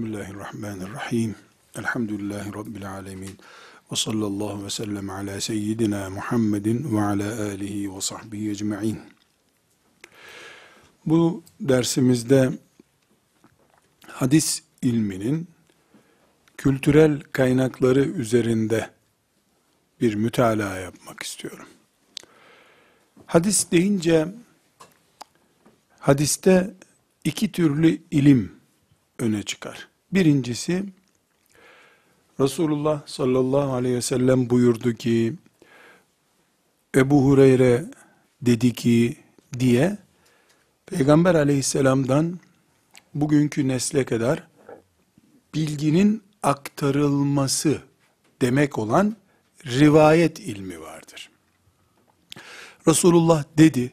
Bismillahirrahmanirrahim. Elhamdülillahi Rabbil alemin. Ve sallallahu ve sellem ala seyyidina Muhammedin ve ala alihi ve sahbihi ecma'in. Bu dersimizde hadis ilminin kültürel kaynakları üzerinde bir mütalaa yapmak istiyorum. Hadis deyince hadiste iki türlü ilim öne çıkar. Birincisi, Resulullah sallallahu aleyhi ve sellem buyurdu ki, Ebu Hureyre dedi ki diye, Peygamber aleyhisselamdan bugünkü nesle kadar bilginin aktarılması demek olan rivayet ilmi vardır. Resulullah dedi,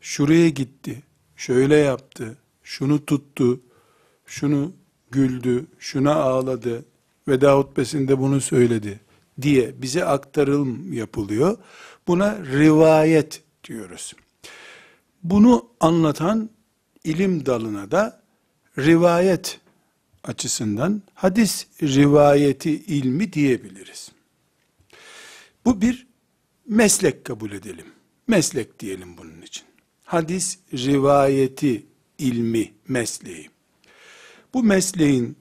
şuraya gitti, şöyle yaptı, şunu tuttu, şunu güldü, şuna ağladı, veda hutbesinde bunu söyledi diye bize aktarım yapılıyor. Buna rivayet diyoruz. Bunu anlatan ilim dalına da rivayet açısından hadis rivayeti ilmi diyebiliriz. Bu bir meslek kabul edelim. Meslek diyelim bunun için. Hadis rivayeti ilmi mesleği bu mesleğin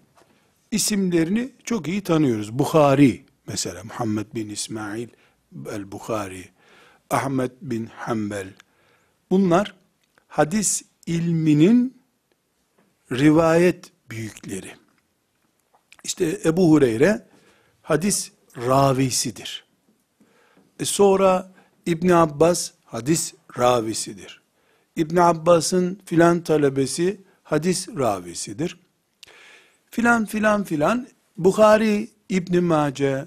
isimlerini çok iyi tanıyoruz. Bukhari mesela Muhammed bin İsmail el-Bukhari, Ahmet bin Hanbel. Bunlar hadis ilminin rivayet büyükleri. İşte Ebu Hureyre hadis ravisidir. E sonra İbn Abbas hadis ravisidir. İbn Abbas'ın filan talebesi hadis ravisidir filan filan filan Bukhari, İbn Mace,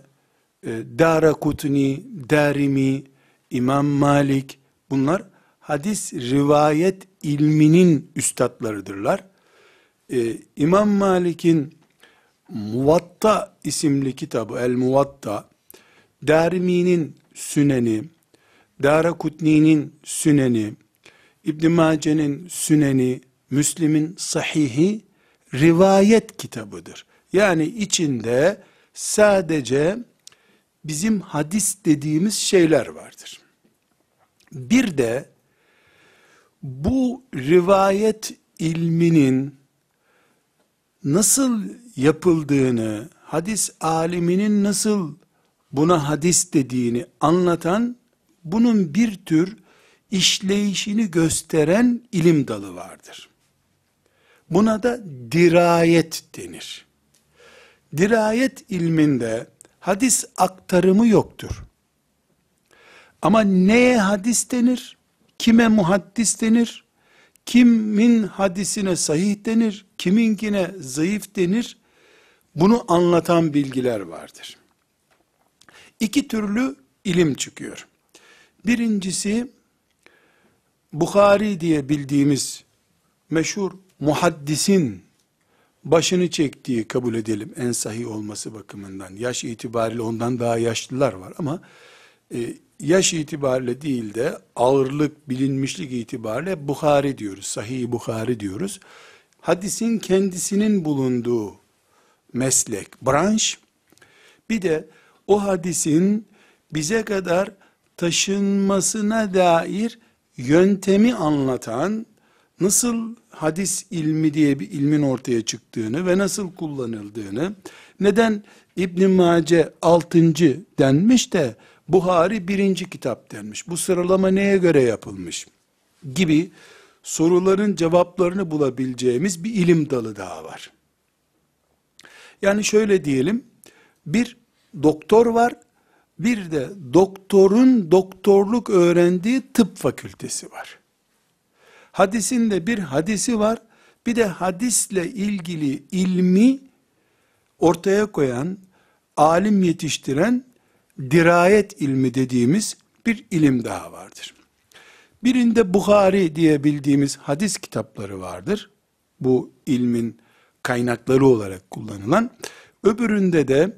e, Dara Kutni, Darimi, İmam Malik bunlar hadis rivayet ilminin üstadlarıdırlar. E, İmam Malik'in Muvatta isimli kitabı El Muvatta, Darimi'nin Süneni, Dara Kutni'nin Süneni, İbn Mace'nin Süneni, Müslim'in Sahihi rivayet kitabıdır. Yani içinde sadece bizim hadis dediğimiz şeyler vardır. Bir de bu rivayet ilminin nasıl yapıldığını, hadis aliminin nasıl buna hadis dediğini anlatan, bunun bir tür işleyişini gösteren ilim dalı vardır. Buna da dirayet denir. Dirayet ilminde hadis aktarımı yoktur. Ama neye hadis denir? Kime muhaddis denir? Kimin hadisine sahih denir? Kiminkine zayıf denir? Bunu anlatan bilgiler vardır. İki türlü ilim çıkıyor. Birincisi Bukhari diye bildiğimiz meşhur muhaddisin başını çektiği kabul edelim en sahih olması bakımından. Yaş itibariyle ondan daha yaşlılar var ama e, yaş itibariyle değil de ağırlık, bilinmişlik itibariyle Bukhari diyoruz. Sahih Bukhari diyoruz. Hadisin kendisinin bulunduğu meslek, branş bir de o hadisin bize kadar taşınmasına dair yöntemi anlatan, nasıl hadis ilmi diye bir ilmin ortaya çıktığını ve nasıl kullanıldığını, neden İbn Mace 6. denmiş de Buhari 1. kitap denmiş. Bu sıralama neye göre yapılmış? gibi soruların cevaplarını bulabileceğimiz bir ilim dalı daha var. Yani şöyle diyelim, bir doktor var, bir de doktorun doktorluk öğrendiği tıp fakültesi var. Hadisinde bir hadisi var, bir de hadisle ilgili ilmi ortaya koyan, alim yetiştiren dirayet ilmi dediğimiz bir ilim daha vardır. Birinde Bukhari diye bildiğimiz hadis kitapları vardır. Bu ilmin kaynakları olarak kullanılan. Öbüründe de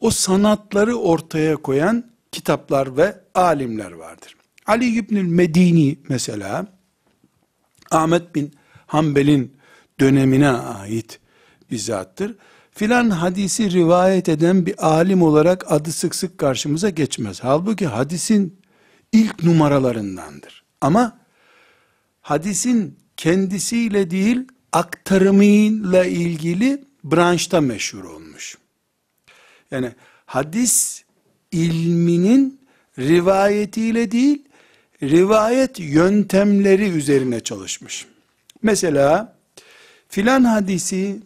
o sanatları ortaya koyan kitaplar ve alimler vardır. Ali İbnül Medini mesela Ahmet bin Hanbel'in dönemine ait bir zattır. Filan hadisi rivayet eden bir alim olarak adı sık sık karşımıza geçmez. Halbuki hadisin ilk numaralarındandır. Ama hadisin kendisiyle değil aktarımıyla ilgili branşta meşhur olmuş. Yani hadis ilminin rivayetiyle değil rivayet yöntemleri üzerine çalışmış. Mesela filan hadisi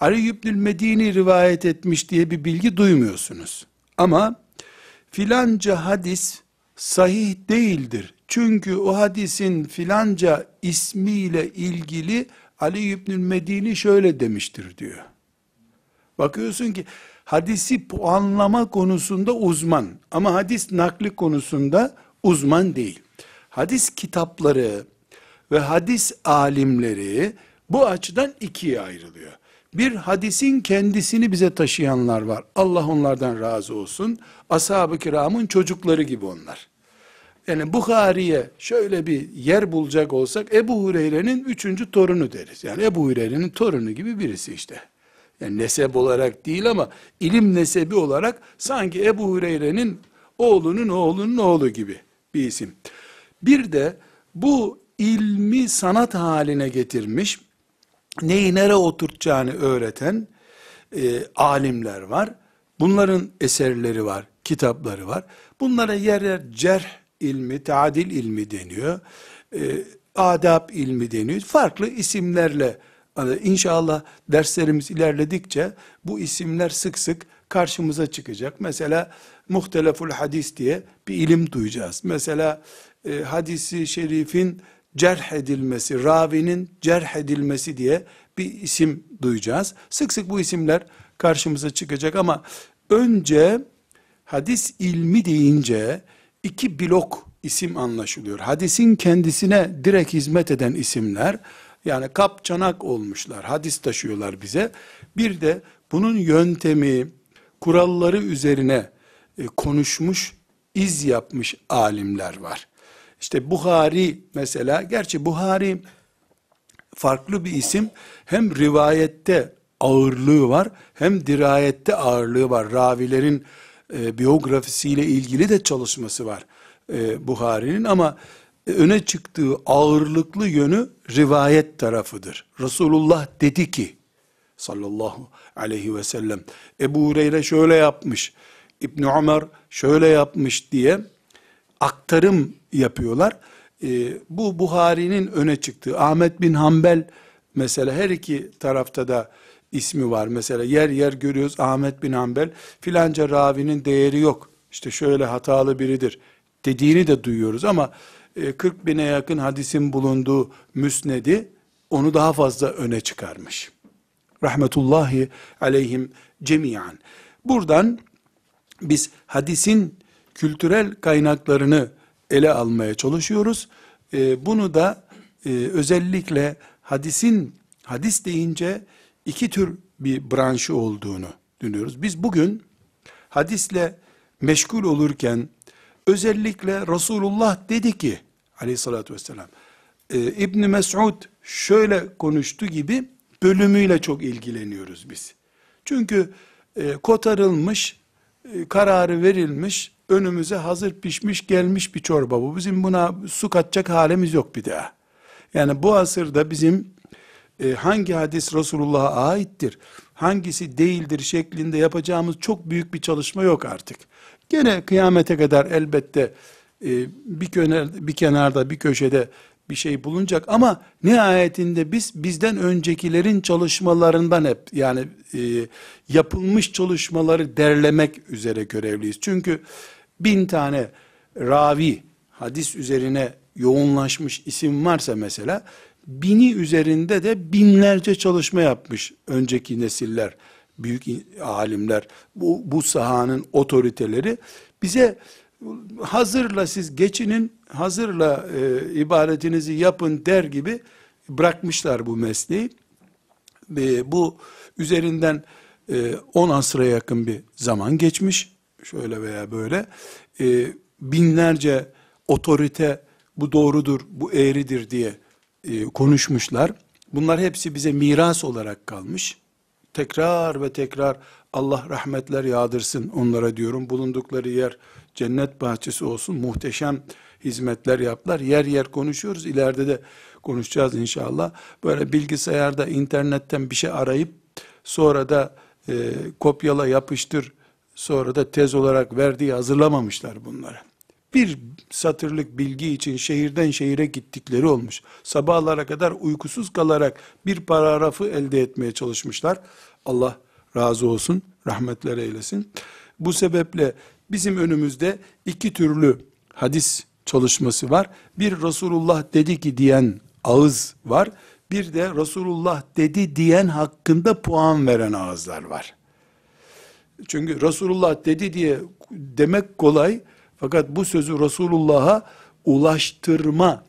Ali İbnül Medini rivayet etmiş diye bir bilgi duymuyorsunuz. Ama filanca hadis sahih değildir. Çünkü o hadisin filanca ismiyle ilgili Ali İbnül Medini şöyle demiştir diyor. Bakıyorsun ki hadisi puanlama konusunda uzman ama hadis nakli konusunda uzman değil. Hadis kitapları ve hadis alimleri bu açıdan ikiye ayrılıyor. Bir hadisin kendisini bize taşıyanlar var. Allah onlardan razı olsun. Ashab-ı kiramın çocukları gibi onlar. Yani Bukhari'ye şöyle bir yer bulacak olsak Ebu Hureyre'nin üçüncü torunu deriz. Yani Ebu Hureyre'nin torunu gibi birisi işte. Yani nesep olarak değil ama ilim nesebi olarak sanki Ebu Hureyre'nin oğlunun oğlunun oğlu gibi bir isim. Bir de bu ilmi sanat haline getirmiş, neyi nere oturtacağını öğreten e, alimler var. Bunların eserleri var, kitapları var. Bunlara yer yer cerh ilmi, tadil ilmi deniyor. E, adab ilmi deniyor. Farklı isimlerle e, İnşallah derslerimiz ilerledikçe bu isimler sık sık karşımıza çıkacak. Mesela muhteleful hadis diye bir ilim duyacağız. Mesela e, hadisi şerifin cerh edilmesi, ravinin cerh edilmesi diye bir isim duyacağız. Sık sık bu isimler karşımıza çıkacak ama önce hadis ilmi deyince iki blok isim anlaşılıyor. Hadisin kendisine direkt hizmet eden isimler yani kap çanak olmuşlar. Hadis taşıyorlar bize. Bir de bunun yöntemi, kuralları üzerine e, konuşmuş, iz yapmış alimler var. İşte Buhari mesela, gerçi Buhari farklı bir isim. Hem rivayette ağırlığı var, hem dirayette ağırlığı var. Ravilerin e, biyografisiyle ilgili de çalışması var e, Buhari'nin ama e, öne çıktığı ağırlıklı yönü rivayet tarafıdır. Resulullah dedi ki sallallahu aleyhi ve sellem. Ebu Hureyre şöyle yapmış, İbni Ömer şöyle yapmış diye aktarım yapıyorlar. Ee, bu Buhari'nin öne çıktığı Ahmet bin Hanbel mesela her iki tarafta da ismi var. Mesela yer yer görüyoruz Ahmet bin Hanbel filanca ravinin değeri yok. İşte şöyle hatalı biridir dediğini de duyuyoruz ama 40 e, bine yakın hadisin bulunduğu müsnedi onu daha fazla öne çıkarmış rahmetullahi aleyhim cemiyan. Buradan biz hadisin kültürel kaynaklarını ele almaya çalışıyoruz. Ee, bunu da e, özellikle hadisin hadis deyince iki tür bir branşı olduğunu düşünüyoruz. Biz bugün hadisle meşgul olurken özellikle Resulullah dedi ki aleyhissalatü vesselam e, İbni Mes'ud şöyle konuştu gibi bölümüyle çok ilgileniyoruz biz. Çünkü e, kotarılmış, e, kararı verilmiş, önümüze hazır pişmiş gelmiş bir çorba bu. Bizim buna su katacak halimiz yok bir daha. Yani bu asırda bizim e, hangi hadis Resulullah'a aittir, hangisi değildir şeklinde yapacağımız çok büyük bir çalışma yok artık. Gene kıyamete kadar elbette e, bir, köner, bir kenarda bir köşede bir şey bulunacak ama nihayetinde biz bizden öncekilerin çalışmalarından hep yani e, yapılmış çalışmaları derlemek üzere görevliyiz. Çünkü bin tane ravi hadis üzerine yoğunlaşmış isim varsa mesela bini üzerinde de binlerce çalışma yapmış önceki nesiller, büyük alimler, bu, bu sahanın otoriteleri bize hazırla siz geçinin, hazırla e, ibadetinizi yapın der gibi bırakmışlar bu mesleği. E, bu üzerinden 10 e, asra yakın bir zaman geçmiş. Şöyle veya böyle. E, binlerce otorite bu doğrudur, bu eğridir diye e, konuşmuşlar. Bunlar hepsi bize miras olarak kalmış. Tekrar ve tekrar Allah rahmetler yağdırsın onlara diyorum. Bulundukları yer cennet bahçesi olsun muhteşem hizmetler yaptılar. Yer yer konuşuyoruz. İleride de konuşacağız inşallah. Böyle bilgisayarda, internetten bir şey arayıp sonra da e, kopyala yapıştır, sonra da tez olarak verdiği hazırlamamışlar bunları. Bir satırlık bilgi için şehirden şehire gittikleri olmuş. Sabahlara kadar uykusuz kalarak bir paragrafı elde etmeye çalışmışlar. Allah razı olsun, rahmetler eylesin. Bu sebeple Bizim önümüzde iki türlü hadis çalışması var. Bir Resulullah dedi ki diyen ağız var. Bir de Resulullah dedi diyen hakkında puan veren ağızlar var. Çünkü Resulullah dedi diye demek kolay. Fakat bu sözü Resulullah'a ulaştırma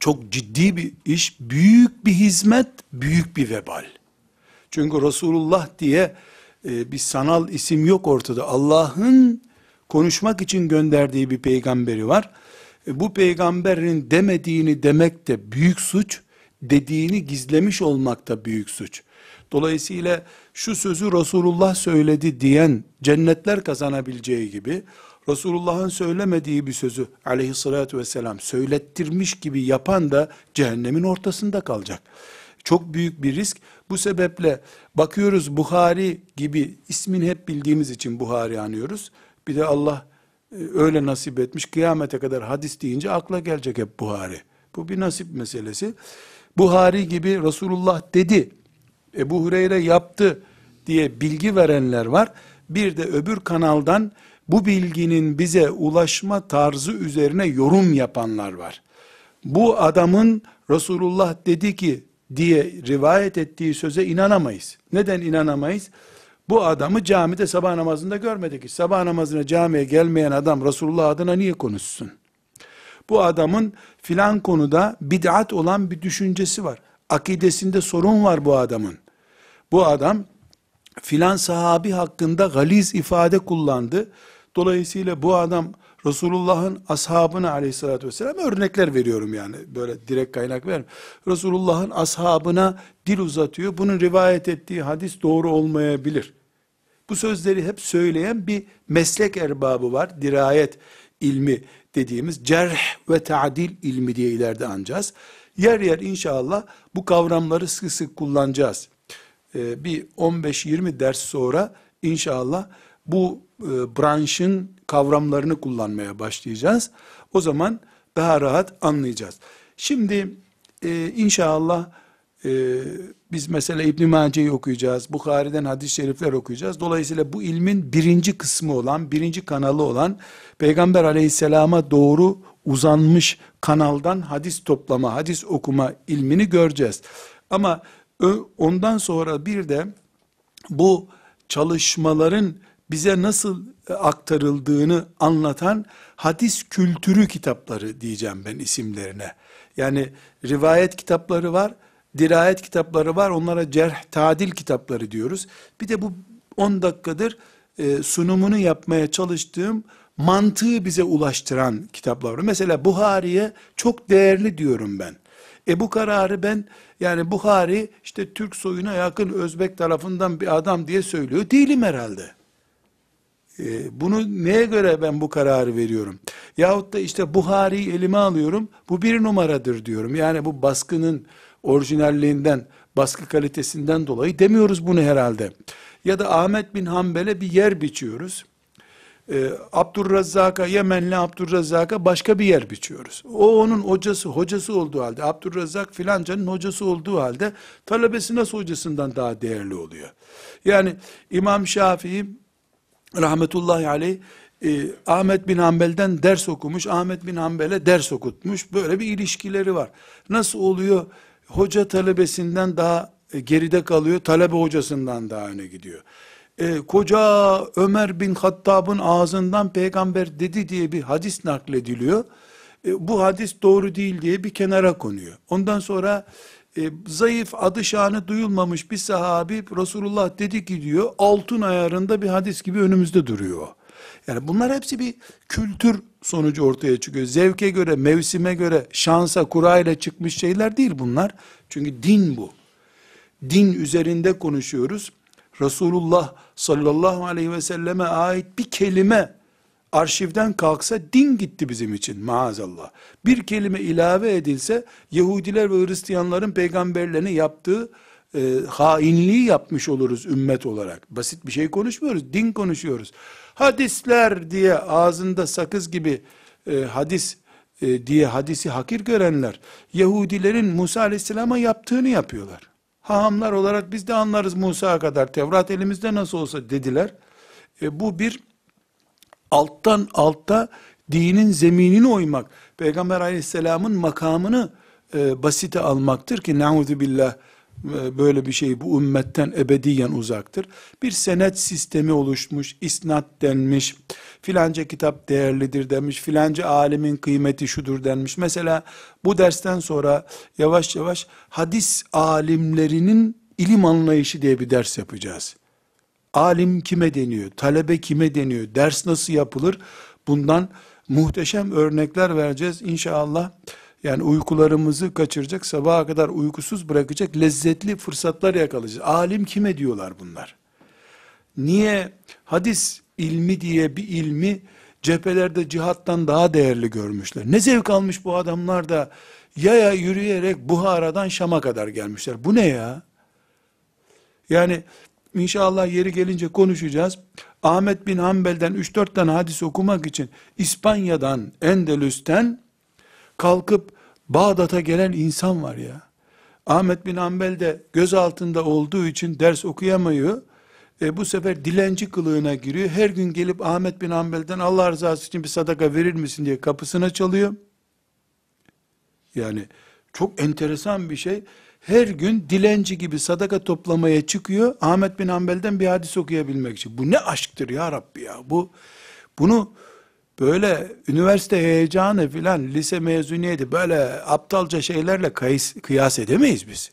çok ciddi bir iş, büyük bir hizmet, büyük bir vebal. Çünkü Resulullah diye e, bir sanal isim yok ortada. Allah'ın konuşmak için gönderdiği bir peygamberi var. E, bu peygamberin demediğini demek de büyük suç, dediğini gizlemiş olmak da büyük suç. Dolayısıyla şu sözü Resulullah söyledi diyen cennetler kazanabileceği gibi, Resulullah'ın söylemediği bir sözü aleyhissalatü vesselam söylettirmiş gibi yapan da cehennemin ortasında kalacak. Çok büyük bir risk. Bu sebeple bakıyoruz Buhari gibi ismin hep bildiğimiz için Buhari anıyoruz. Bir de Allah e, öyle nasip etmiş. Kıyamete kadar hadis deyince akla gelecek hep Buhari. Bu bir nasip meselesi. Buhari gibi Resulullah dedi, Ebu Hureyre yaptı diye bilgi verenler var. Bir de öbür kanaldan bu bilginin bize ulaşma tarzı üzerine yorum yapanlar var. Bu adamın Resulullah dedi ki diye rivayet ettiği söze inanamayız. Neden inanamayız? Bu adamı camide sabah namazında görmedik. Sabah namazına camiye gelmeyen adam Resulullah adına niye konuşsun? Bu adamın filan konuda bid'at olan bir düşüncesi var. Akidesinde sorun var bu adamın. Bu adam filan sahabi hakkında galiz ifade kullandı. Dolayısıyla bu adam Resulullah'ın ashabına aleyhissalatü vesselam örnekler veriyorum yani böyle direkt kaynak vermiyorum. Resulullah'ın ashabına dil uzatıyor. Bunun rivayet ettiği hadis doğru olmayabilir. Bu sözleri hep söyleyen bir meslek erbabı var. Dirayet ilmi dediğimiz cerh ve tadil ilmi diye ileride anacağız. Yer yer inşallah bu kavramları sık sık kullanacağız. Ee, bir 15-20 ders sonra inşallah bu e, branşın kavramlarını kullanmaya başlayacağız. O zaman daha rahat anlayacağız. Şimdi e, inşallah ee, biz mesela İbn-i Mace'yi okuyacağız, Bukhari'den hadis-i şerifler okuyacağız. Dolayısıyla bu ilmin birinci kısmı olan, birinci kanalı olan Peygamber aleyhisselama doğru uzanmış kanaldan hadis toplama, hadis okuma ilmini göreceğiz. Ama ondan sonra bir de bu çalışmaların bize nasıl e, aktarıldığını anlatan hadis kültürü kitapları diyeceğim ben isimlerine. Yani rivayet kitapları var, dirayet kitapları var. Onlara cerh tadil kitapları diyoruz. Bir de bu 10 dakikadır e, sunumunu yapmaya çalıştığım mantığı bize ulaştıran kitaplar var. Mesela Buhari'ye çok değerli diyorum ben. E bu kararı ben yani Buhari işte Türk soyuna yakın Özbek tarafından bir adam diye söylüyor. Değilim herhalde. E, bunu neye göre ben bu kararı veriyorum? Yahut da işte Buhari'yi elime alıyorum. Bu bir numaradır diyorum. Yani bu baskının orijinalliğinden, baskı kalitesinden dolayı demiyoruz bunu herhalde. Ya da Ahmet bin Hanbel'e bir yer biçiyoruz. E, Abdurrazzak'a, Yemenli Abdurrazzak'a başka bir yer biçiyoruz. O onun hocası, hocası olduğu halde, Abdurrazzak filancanın hocası olduğu halde, talebesi nasıl hocasından daha değerli oluyor? Yani İmam Şafii, rahmetullahi aleyh, e, Ahmet bin Hanbel'den ders okumuş, Ahmet bin Hanbel'e ders okutmuş, böyle bir ilişkileri var. Nasıl oluyor? hoca talebesinden daha e, geride kalıyor, talebe hocasından daha öne gidiyor. E, koca Ömer bin Hattab'ın ağzından peygamber dedi diye bir hadis naklediliyor. E, bu hadis doğru değil diye bir kenara konuyor. Ondan sonra e, zayıf adı şanı duyulmamış bir sahabi Resulullah dedi ki diyor altın ayarında bir hadis gibi önümüzde duruyor. Yani bunlar hepsi bir kültür sonucu ortaya çıkıyor. Zevke göre, mevsime göre, şansa, kura ile çıkmış şeyler değil bunlar. Çünkü din bu. Din üzerinde konuşuyoruz. Resulullah sallallahu aleyhi ve selleme ait bir kelime arşivden kalksa din gitti bizim için maazallah. Bir kelime ilave edilse Yahudiler ve Hristiyanların peygamberlerini yaptığı e, hainliği yapmış oluruz ümmet olarak. Basit bir şey konuşmuyoruz, din konuşuyoruz. Hadisler diye ağzında sakız gibi e, hadis e, diye hadisi hakir görenler, Yahudilerin Musa aleyhisselama yaptığını yapıyorlar. Hahamlar olarak biz de anlarız Musa kadar, Tevrat elimizde nasıl olsa dediler. E, bu bir alttan alta dinin zeminini oymak, Peygamber aleyhisselamın makamını e, basite almaktır ki, ne'udü billah, ee, böyle bir şey bu ümmetten ebediyen uzaktır. Bir senet sistemi oluşmuş, isnat denmiş, filanca kitap değerlidir demiş, filanca alimin kıymeti şudur denmiş. Mesela bu dersten sonra yavaş yavaş hadis alimlerinin ilim anlayışı diye bir ders yapacağız. Alim kime deniyor, talebe kime deniyor, ders nasıl yapılır? Bundan muhteşem örnekler vereceğiz inşallah. Yani uykularımızı kaçıracak, sabaha kadar uykusuz bırakacak lezzetli fırsatlar yakalayacağız. Alim kime diyorlar bunlar? Niye hadis ilmi diye bir ilmi cephelerde cihattan daha değerli görmüşler? Ne zevk almış bu adamlar da yaya yürüyerek Buhara'dan Şam'a kadar gelmişler. Bu ne ya? Yani inşallah yeri gelince konuşacağız. Ahmet bin Hanbel'den 3-4 tane hadis okumak için İspanya'dan, Endülüs'ten kalkıp Bağdat'a gelen insan var ya. Ahmet bin Ambel de göz altında olduğu için ders okuyamıyor. E, bu sefer dilenci kılığına giriyor. Her gün gelip Ahmet bin Ambel'den Allah rızası için bir sadaka verir misin diye kapısına çalıyor. Yani çok enteresan bir şey. Her gün dilenci gibi sadaka toplamaya çıkıyor. Ahmet bin Ambel'den bir hadis okuyabilmek için. Bu ne aşktır ya Rabbi ya. Bu bunu böyle üniversite heyecanı filan lise mezuniyeti böyle aptalca şeylerle kıyas, kıyas edemeyiz biz.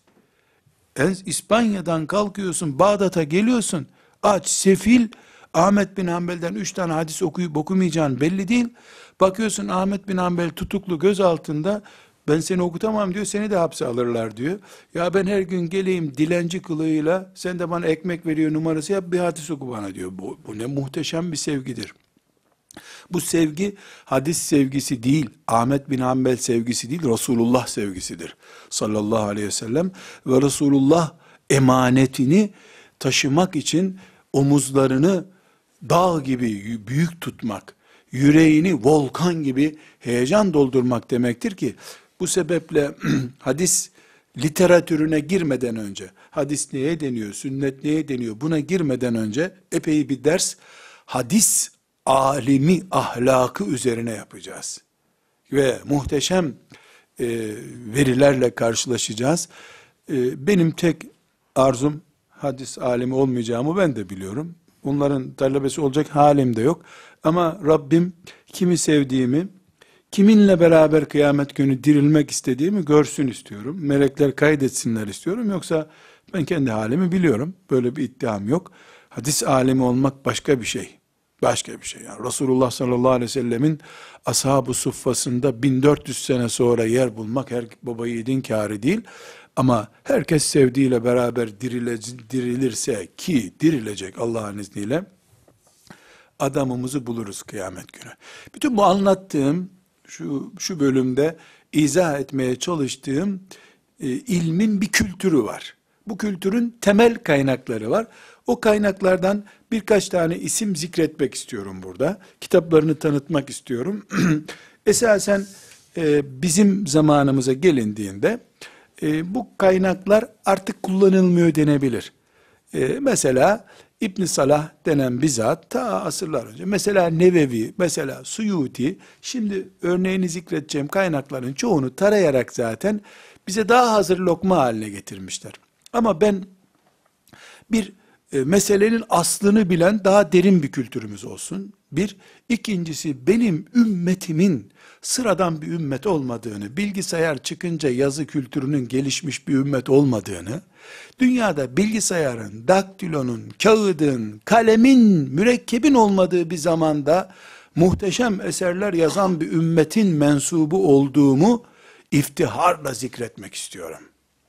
En, İspanya'dan kalkıyorsun Bağdat'a geliyorsun aç sefil Ahmet bin Hanbel'den üç tane hadis okuyup okumayacağın belli değil. Bakıyorsun Ahmet bin Hanbel tutuklu göz altında ben seni okutamam diyor seni de hapse alırlar diyor. Ya ben her gün geleyim dilenci kılığıyla sen de bana ekmek veriyor numarası yap bir hadis oku bana diyor. Bu, bu ne muhteşem bir sevgidir. Bu sevgi hadis sevgisi değil, Ahmet bin Hanbel sevgisi değil, Resulullah sevgisidir. Sallallahu aleyhi ve sellem ve Resulullah emanetini taşımak için omuzlarını dağ gibi büyük tutmak, yüreğini volkan gibi heyecan doldurmak demektir ki bu sebeple hadis literatürüne girmeden önce, hadis neye deniyor, sünnet neye deniyor buna girmeden önce epey bir ders hadis alimi ahlakı üzerine yapacağız. Ve muhteşem e, verilerle karşılaşacağız. E, benim tek arzum hadis alimi olmayacağımı ben de biliyorum. Onların talebesi olacak halim de yok. Ama Rabbim kimi sevdiğimi, kiminle beraber kıyamet günü dirilmek istediğimi görsün istiyorum. Melekler kaydetsinler istiyorum. Yoksa ben kendi halimi biliyorum. Böyle bir iddiam yok. Hadis alimi olmak başka bir şey. Başka bir şey. Yani Resulullah sallallahu aleyhi ve sellemin ashab-ı suffasında 1400 sene sonra yer bulmak her baba yiğidin kârı değil. Ama herkes sevdiğiyle beraber dirile, dirilirse ki dirilecek Allah'ın izniyle adamımızı buluruz kıyamet günü. Bütün bu anlattığım şu, şu bölümde izah etmeye çalıştığım e, ilmin bir kültürü var. Bu kültürün temel kaynakları var. O kaynaklardan birkaç tane isim zikretmek istiyorum burada. Kitaplarını tanıtmak istiyorum. Esasen e, bizim zamanımıza gelindiğinde e, bu kaynaklar artık kullanılmıyor denebilir. E, mesela İbn Salah denen bir zat ta asırlar önce. Mesela Nevevi, mesela Suyuti. Şimdi örneğini zikredeceğim kaynakların çoğunu tarayarak zaten bize daha hazır lokma haline getirmişler. Ama ben bir e, meselenin aslını bilen daha derin bir kültürümüz olsun. Bir, ikincisi benim ümmetimin sıradan bir ümmet olmadığını, bilgisayar çıkınca yazı kültürünün gelişmiş bir ümmet olmadığını, dünyada bilgisayarın, daktilonun, kağıdın, kalemin, mürekkebin olmadığı bir zamanda muhteşem eserler yazan bir ümmetin mensubu olduğumu iftiharla zikretmek istiyorum.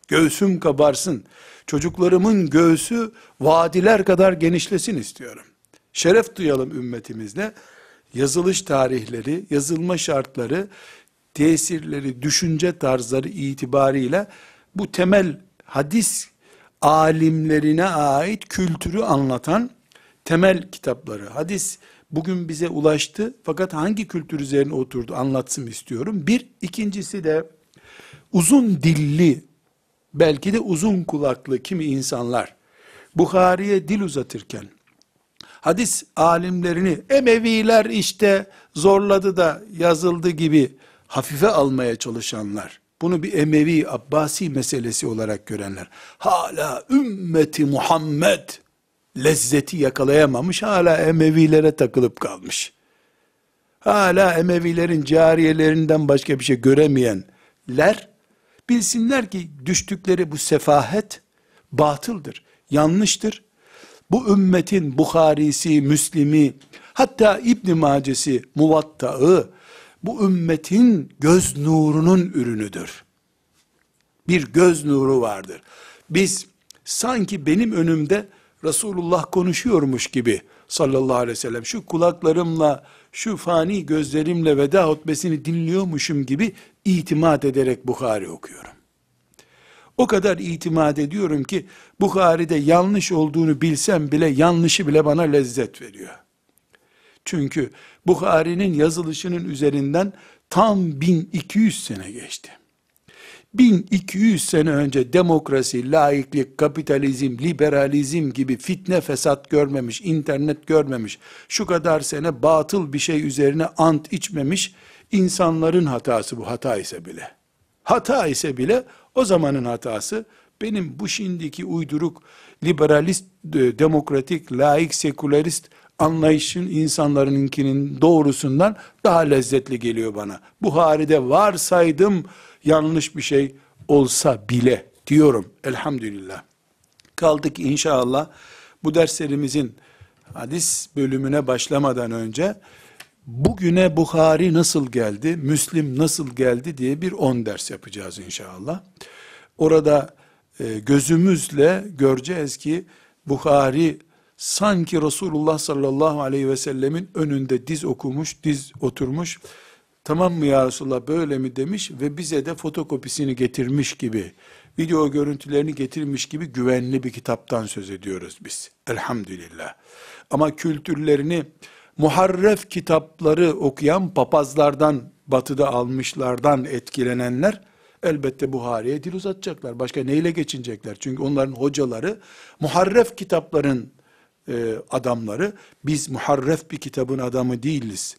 Göğsüm kabarsın Çocuklarımın göğsü vadiler kadar genişlesin istiyorum. Şeref duyalım ümmetimizle. Yazılış tarihleri, yazılma şartları, tesirleri, düşünce tarzları itibariyle bu temel hadis alimlerine ait kültürü anlatan temel kitapları. Hadis bugün bize ulaştı fakat hangi kültür üzerine oturdu anlatsın istiyorum. Bir, ikincisi de uzun dilli belki de uzun kulaklı kimi insanlar, Bukhari'ye dil uzatırken, hadis alimlerini Emeviler işte zorladı da yazıldı gibi hafife almaya çalışanlar, bunu bir Emevi Abbasi meselesi olarak görenler, hala ümmeti Muhammed lezzeti yakalayamamış, hala Emevilere takılıp kalmış. Hala Emevilerin cariyelerinden başka bir şey göremeyenler, Bilsinler ki düştükleri bu sefahet batıldır, yanlıştır. Bu ümmetin Bukharisi, Müslimi, hatta İbn Macesi, Muvatta'ı bu ümmetin göz nurunun ürünüdür. Bir göz nuru vardır. Biz sanki benim önümde Resulullah konuşuyormuş gibi sallallahu aleyhi ve sellem şu kulaklarımla şu fani gözlerimle veda hutbesini dinliyormuşum gibi itimat ederek Bukhari okuyorum. O kadar itimat ediyorum ki Bukhari'de yanlış olduğunu bilsem bile yanlışı bile bana lezzet veriyor. Çünkü Bukhari'nin yazılışının üzerinden tam 1200 sene geçti. 1200 sene önce demokrasi, laiklik, kapitalizm, liberalizm gibi fitne fesat görmemiş, internet görmemiş, şu kadar sene batıl bir şey üzerine ant içmemiş insanların hatası bu hata ise bile. Hata ise bile o zamanın hatası benim bu şimdiki uyduruk liberalist, e, demokratik, laik, sekülerist anlayışın insanlarınkinin doğrusundan daha lezzetli geliyor bana. Bu haride varsaydım yanlış bir şey olsa bile diyorum elhamdülillah. Kaldı ki inşallah bu derslerimizin hadis bölümüne başlamadan önce bugüne Bukhari nasıl geldi, Müslim nasıl geldi diye bir 10 ders yapacağız inşallah. Orada e, gözümüzle göreceğiz ki Bukhari sanki Resulullah sallallahu aleyhi ve sellemin önünde diz okumuş, diz oturmuş Tamam mı ya Resulallah böyle mi demiş ve bize de fotokopisini getirmiş gibi, video görüntülerini getirmiş gibi güvenli bir kitaptan söz ediyoruz biz. Elhamdülillah. Ama kültürlerini muharref kitapları okuyan papazlardan, batıda almışlardan etkilenenler, elbette Buhari'ye dil uzatacaklar. Başka neyle geçinecekler? Çünkü onların hocaları muharref kitapların e, adamları. Biz muharref bir kitabın adamı değiliz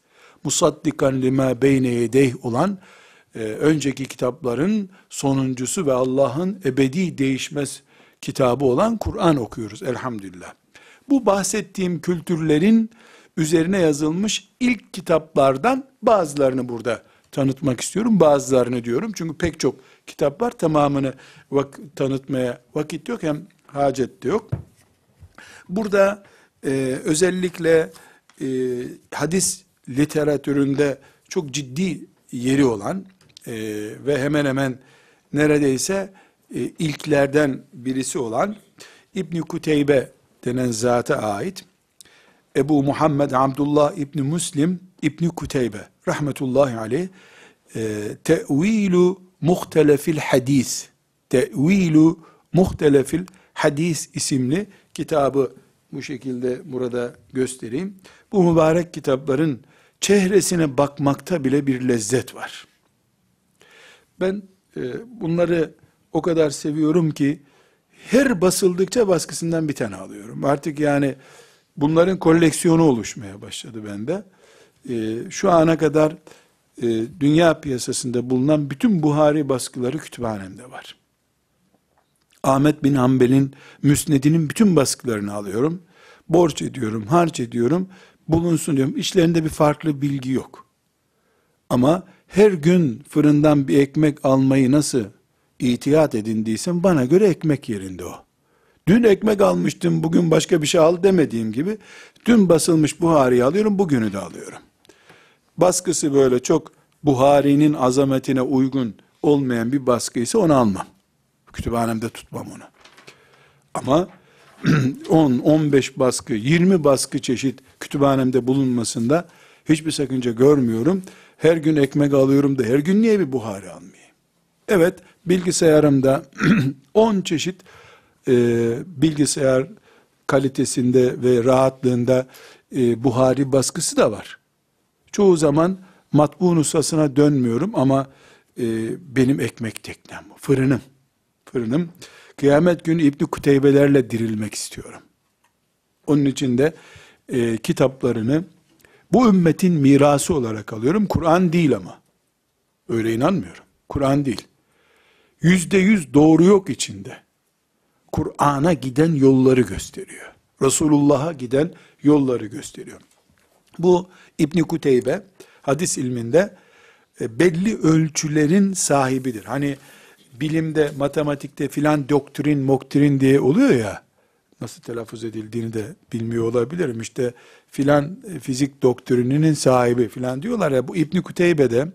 musaddikan lima beyne yedeyh olan e, önceki kitapların sonuncusu ve Allah'ın ebedi değişmez kitabı olan Kur'an okuyoruz elhamdülillah. Bu bahsettiğim kültürlerin üzerine yazılmış ilk kitaplardan bazılarını burada tanıtmak istiyorum. Bazılarını diyorum. Çünkü pek çok kitap var. Tamamını vak tanıtmaya vakit yok hem hacet de yok. Burada e, özellikle e, hadis literatüründe çok ciddi yeri olan e, ve hemen hemen neredeyse e, ilklerden birisi olan İbni Kuteybe denen zata ait Ebu Muhammed Abdullah İbni Müslim İbni Kuteybe rahmetullahi aleyh e, tevilu muhtelefil hadis tevilu muhtelefil hadis isimli kitabı bu şekilde burada göstereyim. Bu mübarek kitapların çehresine bakmakta bile bir lezzet var. Ben e, bunları o kadar seviyorum ki her basıldıkça baskısından bir tane alıyorum. Artık yani bunların koleksiyonu oluşmaya başladı bende. E, şu ana kadar e, dünya piyasasında bulunan bütün Buhari baskıları kütüphanemde var. Ahmet bin Hanbel'in Müsned'inin bütün baskılarını alıyorum. Borç ediyorum, harç ediyorum bulunsun diyorum. İçlerinde bir farklı bilgi yok. Ama her gün fırından bir ekmek almayı nasıl itiyat edindiysen bana göre ekmek yerinde o. Dün ekmek almıştım bugün başka bir şey al demediğim gibi dün basılmış Buhari'yi alıyorum bugünü de alıyorum. Baskısı böyle çok Buhari'nin azametine uygun olmayan bir baskı ise onu almam. Kütüphanemde tutmam onu. Ama 10, 15 baskı, 20 baskı çeşit kütüphanemde bulunmasında hiçbir sakınca görmüyorum. Her gün ekmek alıyorum da her gün niye bir Buhari almayayım? Evet bilgisayarımda 10 çeşit e, bilgisayar kalitesinde ve rahatlığında e, Buhari baskısı da var. Çoğu zaman matbu nusasına dönmüyorum ama e, benim ekmek teknem bu. Fırınım. Fırınım. Kıyamet günü İbni Kuteybelerle dirilmek istiyorum. Onun için de e, kitaplarını bu ümmetin mirası olarak alıyorum. Kur'an değil ama. Öyle inanmıyorum. Kur'an değil. Yüzde yüz doğru yok içinde. Kur'an'a giden yolları gösteriyor. Resulullah'a giden yolları gösteriyor. Bu İbni Kuteybe hadis ilminde e, belli ölçülerin sahibidir. Hani bilimde, matematikte filan doktrin, moktrin diye oluyor ya, nasıl telaffuz edildiğini de bilmiyor olabilirim. İşte filan e, fizik doktrininin sahibi filan diyorlar ya bu İbn Kuteybe'de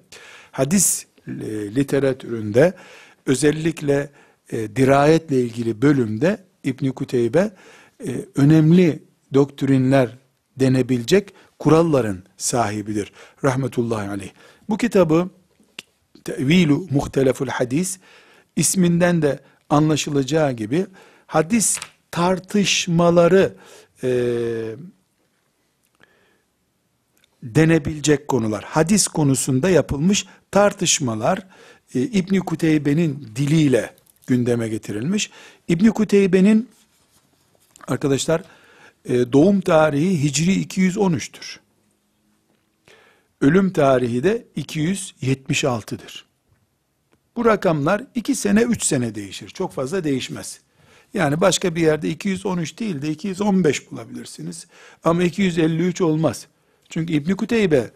hadis e, literatüründe özellikle e, dirayetle ilgili bölümde İbn Kuteybe e, önemli doktrinler denebilecek kuralların sahibidir rahmetullahi aleyh. Bu kitabı Tevilu Muhteleful Hadis isminden de anlaşılacağı gibi hadis tartışmaları e, denebilecek konular. Hadis konusunda yapılmış tartışmalar e, İbni Kuteybe'nin diliyle gündeme getirilmiş. İbni Kuteybe'nin arkadaşlar e, doğum tarihi Hicri 213'tür. Ölüm tarihi de 276'dır. Bu rakamlar 2 sene 3 sene değişir. Çok fazla değişmez. Yani başka bir yerde 213 değil de 215 bulabilirsiniz. Ama 253 olmaz. Çünkü İbn Kuteybe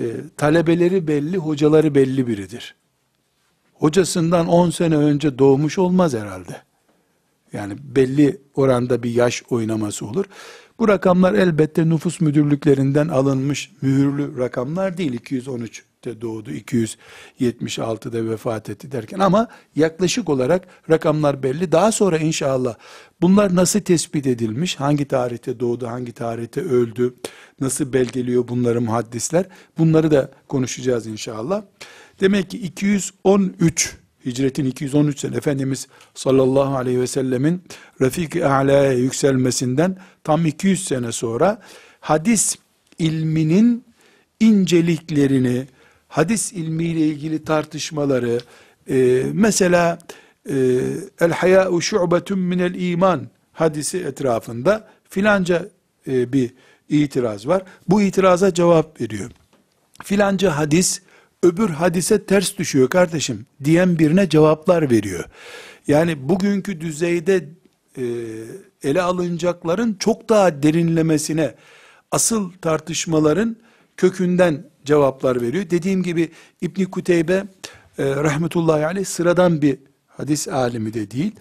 e, talebeleri belli, hocaları belli biridir. Hocasından 10 sene önce doğmuş olmaz herhalde. Yani belli oranda bir yaş oynaması olur. Bu rakamlar elbette nüfus müdürlüklerinden alınmış mühürlü rakamlar değil 213 1954'te doğdu, 276'da vefat etti derken ama yaklaşık olarak rakamlar belli. Daha sonra inşallah bunlar nasıl tespit edilmiş, hangi tarihte doğdu, hangi tarihte öldü, nasıl belgeliyor bunları muhaddisler bunları da konuşacağız inşallah. Demek ki 213 Hicretin 213 sene Efendimiz sallallahu aleyhi ve sellemin Refik-i A'la'ya yükselmesinden tam 200 sene sonra hadis ilminin inceliklerini, hadis ilmiyle ilgili tartışmaları, e, mesela e, el hayâ'u şu'betun minel iman hadisi etrafında filanca e, bir itiraz var. Bu itiraza cevap veriyor. Filanca hadis öbür hadise ters düşüyor kardeşim diyen birine cevaplar veriyor. Yani bugünkü düzeyde e, ele alınacakların çok daha derinlemesine asıl tartışmaların kökünden cevaplar veriyor. Dediğim gibi İbn Kuteybe e, rahmetullahi aleyh sıradan bir hadis alimi de değil.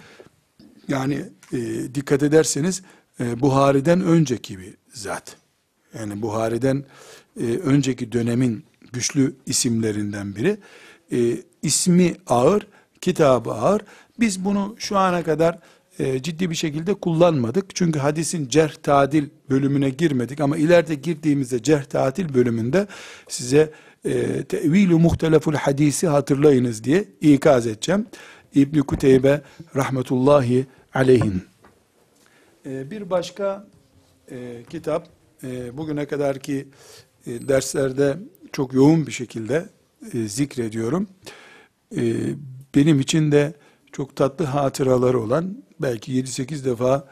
Yani e, dikkat ederseniz e, Buhari'den önceki bir zat. Yani Buhari'den e, önceki dönemin güçlü isimlerinden biri. E, ismi ağır, kitabı ağır. Biz bunu şu ana kadar e, ciddi bir şekilde kullanmadık. Çünkü hadisin cerh tadil bölümüne girmedik ama ileride girdiğimizde cerh tadil bölümünde size e, tevilü muhteleful hadisi hatırlayınız diye ikaz edeceğim. İbn Kuteybe rahmetullahi aleyhin. E, bir başka e, kitap e, bugüne kadarki e, derslerde çok yoğun bir şekilde e, zikrediyorum. E, benim için de çok tatlı hatıraları olan belki 7-8 defa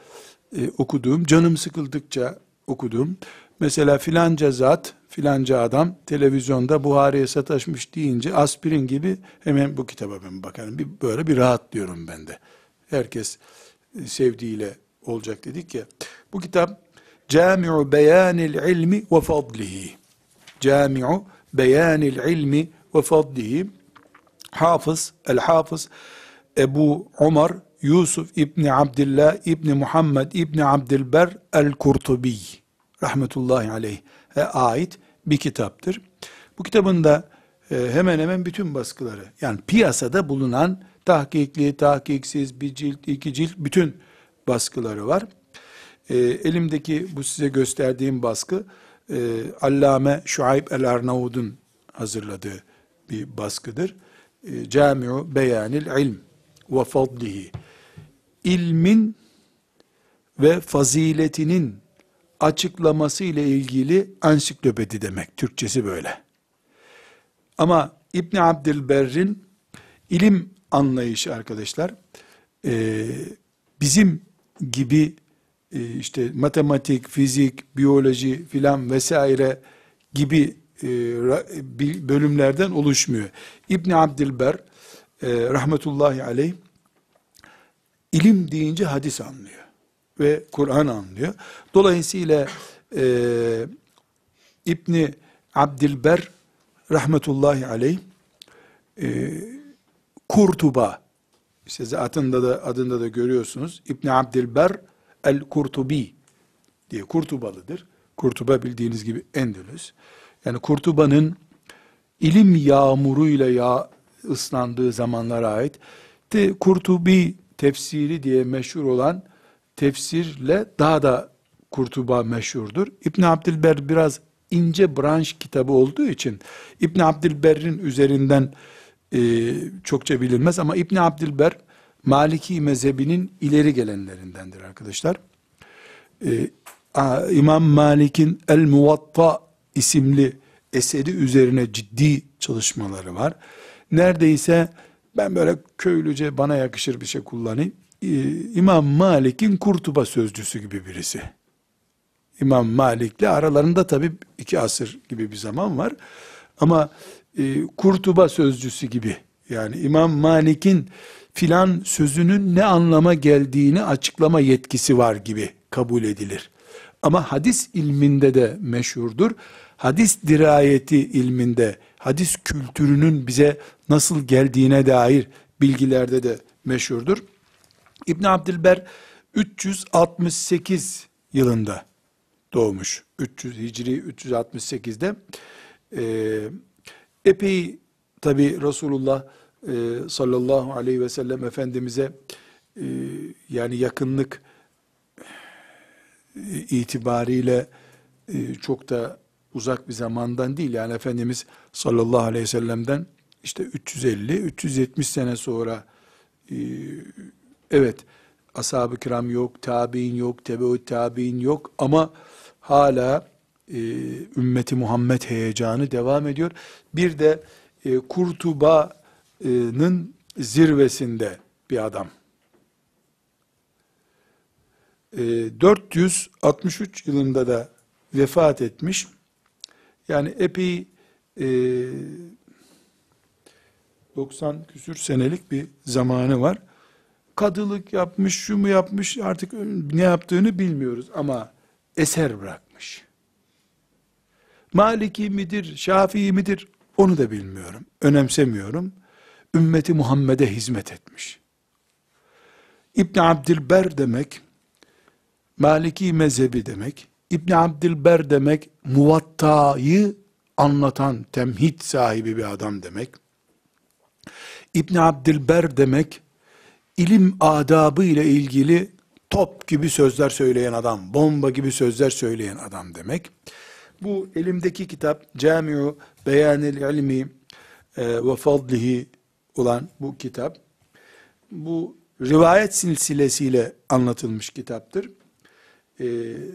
e, okuduğum, canım sıkıldıkça okuduğum, mesela filanca zat, filanca adam televizyonda Buhari'ye sataşmış deyince aspirin gibi hemen bu kitaba ben bakarım. Bir, böyle bir rahatlıyorum ben de. Herkes e, sevdiğiyle olacak dedik ya. Bu kitap Cami'u Beyanil İlmi ve Fadlihi. Cami'u Beyanil İlmi ve Fadlihi. Hafız, El Hafız Ebu Umar Yusuf İbni Abdillah İbni Muhammed İbni Abdilber El-Kurtubi rahmetullahi aleyh'e ait bir kitaptır. Bu kitabın da e, hemen hemen bütün baskıları yani piyasada bulunan tahkikli, tahkiksiz, bir cilt, iki cilt bütün baskıları var. E, elimdeki bu size gösterdiğim baskı e, Allame Şuayb El Arnavud'un hazırladığı bir baskıdır. E, Camiu Beyanil İlm ve Fadlihi ilmin ve faziletinin açıklaması ile ilgili ansiklopedi demek. Türkçesi böyle. Ama İbn Abdülberr'in ilim anlayışı arkadaşlar e, bizim gibi e, işte matematik, fizik, biyoloji filan vesaire gibi e, bölümlerden oluşmuyor. İbn Abdülber e, rahmetullahi aleyh İlim deyince hadis anlıyor. Ve Kur'an anlıyor. Dolayısıyla e, İbni Abdilber rahmetullahi aleyh e, Kurtuba işte zatında da adında da görüyorsunuz İbni Abdilber el-Kurtubi diye Kurtubalıdır. Kurtuba bildiğiniz gibi Endülüs. Yani Kurtuba'nın ilim yağmuruyla ya ıslandığı zamanlara ait. De Kurtubi tefsiri diye meşhur olan tefsirle daha da Kurtuba meşhurdur. İbn Abdilber biraz ince branş kitabı olduğu için İbn Abdilber'in üzerinden e, çokça bilinmez ama İbn Abdilber Maliki mezhebinin ileri gelenlerindendir arkadaşlar. E, İmam Malik'in El Muvatta isimli eseri üzerine ciddi çalışmaları var. Neredeyse ben böyle köylüce bana yakışır bir şey kullanayım. Ee, İmam Malik'in Kurtuba sözcüsü gibi birisi. İmam Malik'le aralarında tabi iki asır gibi bir zaman var. Ama e, Kurtuba sözcüsü gibi yani İmam Malik'in filan sözünün ne anlama geldiğini açıklama yetkisi var gibi kabul edilir. Ama hadis ilminde de meşhurdur. Hadis dirayeti ilminde hadis kültürünün bize nasıl geldiğine dair bilgilerde de meşhurdur. İbn Abdilber 368 yılında doğmuş. 300 Hicri 368'de e, ee, epey tabi Resulullah e, sallallahu aleyhi ve sellem Efendimiz'e e, yani yakınlık e, itibariyle e, çok da uzak bir zamandan değil yani Efendimiz sallallahu aleyhi ve sellem'den işte 350-370 sene sonra e, evet ashab-ı kiram yok, tabi'in yok, tebeut tabi'in yok ama hala e, ümmeti Muhammed heyecanı devam ediyor. Bir de e, Kurtuba'nın zirvesinde bir adam. E, 463 yılında da vefat etmiş. Yani epey e, 90 küsür senelik bir zamanı var. Kadılık yapmış, şu mu yapmış artık ne yaptığını bilmiyoruz ama eser bırakmış. Maliki midir, Şafii midir onu da bilmiyorum, önemsemiyorum. Ümmeti Muhammed'e hizmet etmiş. İbn Abdilber demek, Maliki mezhebi demek, İbni Abdilber demek muvattayı anlatan temhit sahibi bir adam demek. İbni Abdilber demek ilim adabı ile ilgili top gibi sözler söyleyen adam, bomba gibi sözler söyleyen adam demek. Bu elimdeki kitap Camiu Beyanil İlmi e, ve Fadlihi olan bu kitap. Bu rivayet silsilesiyle anlatılmış kitaptır. Ee,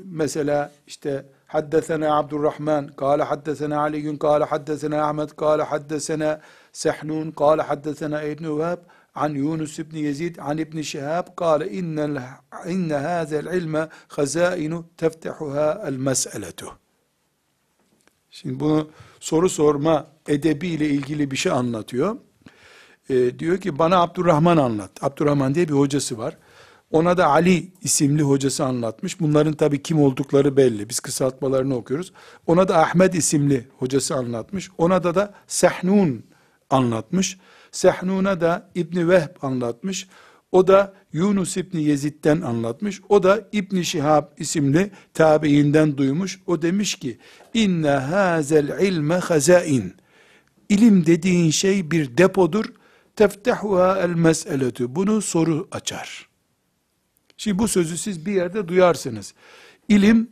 mesela işte haddesena Abdurrahman, kâle haddesena Aliyyün, kâle haddesena Ahmet, kâle haddesena Sehnun, kâle haddesena İbn-i an Yunus ibn Yezid, an İbn Şihab, kâle innel, inne hâzel ilme hazâinu teftehuha el mes'eletuh. Şimdi bunu soru sorma edebi ile ilgili bir şey anlatıyor. Ee, diyor ki bana Abdurrahman anlat. Abdurrahman diye bir hocası var. Ona da Ali isimli hocası anlatmış. Bunların tabi kim oldukları belli. Biz kısaltmalarını okuyoruz. Ona da Ahmet isimli hocası anlatmış. Ona da da Sehnun anlatmış. Sehnun'a da İbni Vehb anlatmış. O da Yunus İbni Yezid'den anlatmış. O da İbni Şihab isimli tabiinden duymuş. O demiş ki, İnne hazel ilme hazain. İlim dediğin şey bir depodur. Teftehuha el mes'eletu. Bunu soru açar. Şimdi bu sözü siz bir yerde duyarsınız. İlim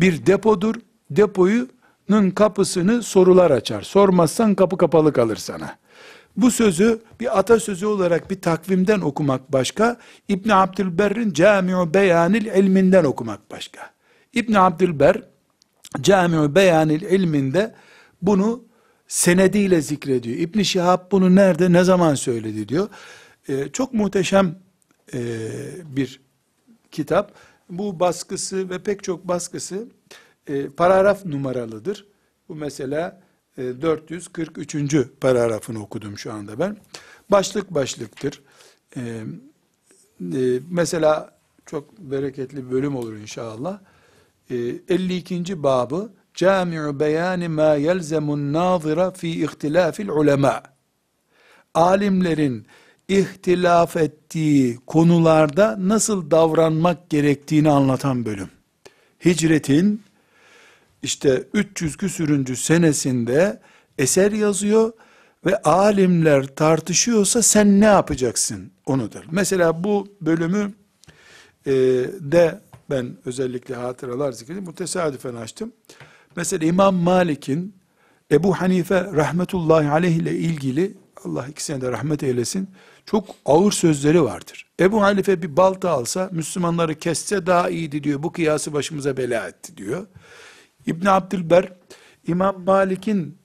bir depodur. Depoyunun kapısını sorular açar. Sormazsan kapı kapalı kalır sana. Bu sözü bir atasözü olarak bir takvimden okumak başka, İbn Abdülberr'in Camiu Beyanil ilminden okumak başka. İbn Abdülber Camiu Beyanil ilminde bunu senediyle zikrediyor. İbn Şihab bunu nerede, ne zaman söyledi diyor. Ee, çok muhteşem e, bir kitap. Bu baskısı ve pek çok baskısı e, paragraf numaralıdır. Bu mesela e, 443. paragrafını okudum şu anda ben. Başlık başlıktır. E, e, mesela çok bereketli bir bölüm olur inşallah. E, 52. babı Cami'u beyani ma yelzemun nazira fi ihtilafil ulema. Alimlerin ihtilaf ettiği konularda nasıl davranmak gerektiğini anlatan bölüm. Hicretin işte 300 küsürüncü senesinde eser yazıyor ve alimler tartışıyorsa sen ne yapacaksın onudur. Mesela bu bölümü e, de ben özellikle hatıralar zikredeyim. Bu tesadüfen açtım. Mesela İmam Malik'in Ebu Hanife rahmetullahi aleyh ile ilgili Allah ikisine de rahmet eylesin, çok ağır sözleri vardır. Ebu Hanife bir balta alsa, Müslümanları kesse daha iyiydi diyor, bu kıyası başımıza bela etti diyor. İbn Abdülber, İmam Malik'in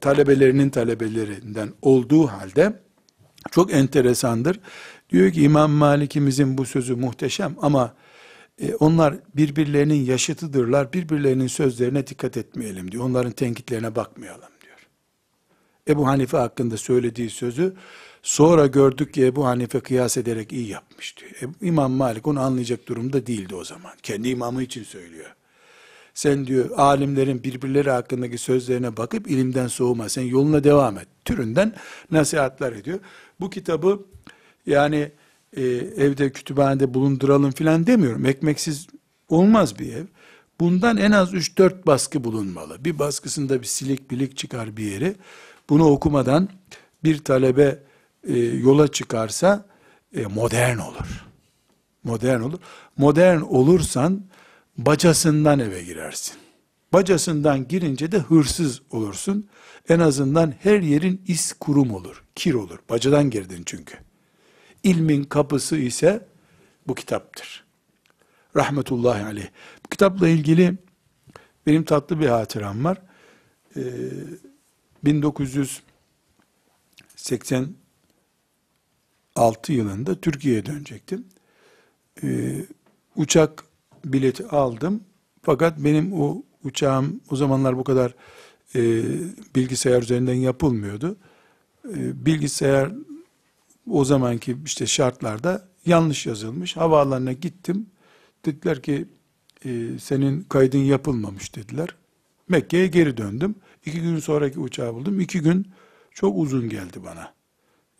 talebelerinin talebelerinden olduğu halde, çok enteresandır. Diyor ki İmam Malik'imizin bu sözü muhteşem ama e, onlar birbirlerinin yaşıtıdırlar, birbirlerinin sözlerine dikkat etmeyelim diyor. Onların tenkitlerine bakmayalım. Ebu Hanife hakkında söylediği sözü sonra gördük ki Ebu Hanife kıyas ederek iyi yapmış diyor. E, İmam Malik onu anlayacak durumda değildi o zaman. Kendi imamı için söylüyor. Sen diyor alimlerin birbirleri hakkındaki sözlerine bakıp ilimden soğuma. Sen yoluna devam et. Türünden nasihatler ediyor. Bu kitabı yani e, evde kütüphanede bulunduralım filan demiyorum. Ekmeksiz olmaz bir ev. Bundan en az 3-4 baskı bulunmalı. Bir baskısında bir silik bilik çıkar bir yeri. Bunu okumadan bir talebe e, yola çıkarsa e, modern olur. Modern olur. Modern olursan bacasından eve girersin. Bacasından girince de hırsız olursun. En azından her yerin is kurum olur, kir olur. Bacadan girdin çünkü. İlmin kapısı ise bu kitaptır. Rahmetullahi aleyh. Bu kitapla ilgili benim tatlı bir hatıram var. Ee, 1986 yılında Türkiye'ye dönecektim. Ee, uçak bileti aldım. Fakat benim o uçağım o zamanlar bu kadar e, bilgisayar üzerinden yapılmıyordu. E, bilgisayar o zamanki işte şartlarda yanlış yazılmış. Havaalanına gittim. Dediler ki e, senin kaydın yapılmamış dediler. Mekke'ye geri döndüm. İki gün sonraki uçağı buldum. İki gün çok uzun geldi bana.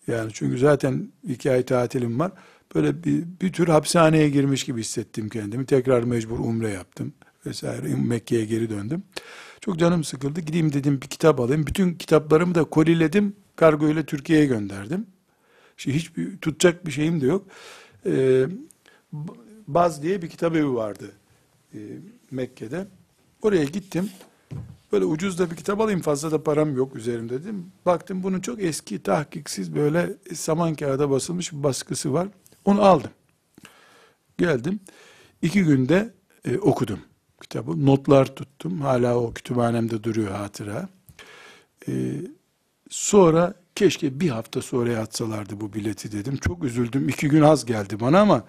Yani çünkü zaten iki ay tatilim var. Böyle bir, bir tür hapishaneye girmiş gibi hissettim kendimi. Tekrar mecbur umre yaptım vesaire. Mekke'ye geri döndüm. Çok canım sıkıldı. Gideyim dedim bir kitap alayım. Bütün kitaplarımı da koliledim. Kargo ile Türkiye'ye gönderdim. Şimdi hiçbir tutacak bir şeyim de yok. Ee, Baz diye bir kitap evi vardı e, Mekke'de. Oraya gittim. Böyle ucuz da bir kitap alayım fazla da param yok üzerimde dedim. Baktım bunun çok eski tahkiksiz böyle saman kağıda basılmış bir baskısı var. Onu aldım. Geldim. İki günde e, okudum kitabı. Notlar tuttum. Hala o kütüphanemde duruyor hatıra. E, sonra keşke bir hafta sonra atsalardı bu bileti dedim. Çok üzüldüm. İki gün az geldi bana ama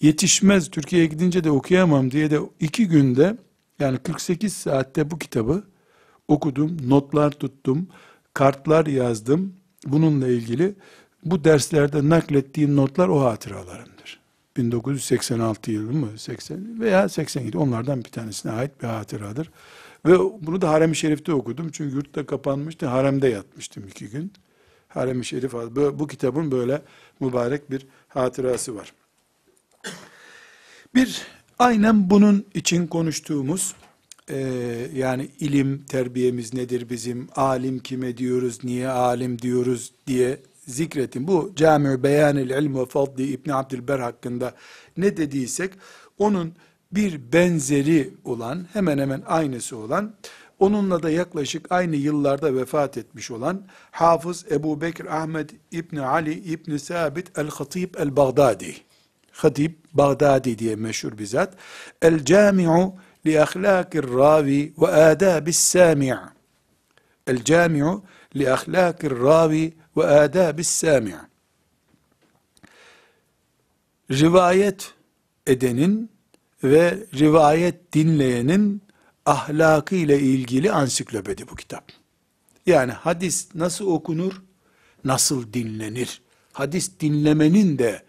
yetişmez. Türkiye'ye gidince de okuyamam diye de iki günde yani 48 saatte bu kitabı okudum, notlar tuttum, kartlar yazdım. Bununla ilgili bu derslerde naklettiğim notlar o hatıralarımdır. 1986 yılı mı? 80 veya 87 onlardan bir tanesine ait bir hatıradır. Ve bunu da Harem-i Şerif'te okudum. Çünkü yurtta kapanmıştı. Haremde yatmıştım iki gün. Harem-i Şerif bu, bu kitabın böyle mübarek bir hatırası var. Bir Aynen bunun için konuştuğumuz e, yani ilim terbiyemiz nedir bizim, alim kime diyoruz, niye alim diyoruz diye zikretin. Bu cami Beyan el İlm ve Fadli İbni Abdülber hakkında ne dediysek onun bir benzeri olan hemen hemen aynısı olan onunla da yaklaşık aynı yıllarda vefat etmiş olan Hafız Ebu Bekir Ahmet İbni Ali İbni Sabit El-Hatib El-Baghdadi Hatip Bağdadi diye meşhur bir zat. El Cami'u li ahlakir ravi ve adabis sami' El Cami'u li ahlakir ravi ve adabis sami' Rivayet edenin ve rivayet dinleyenin ahlakı ile ilgili ansiklopedi bu kitap. Yani hadis nasıl okunur, nasıl dinlenir? Hadis dinlemenin de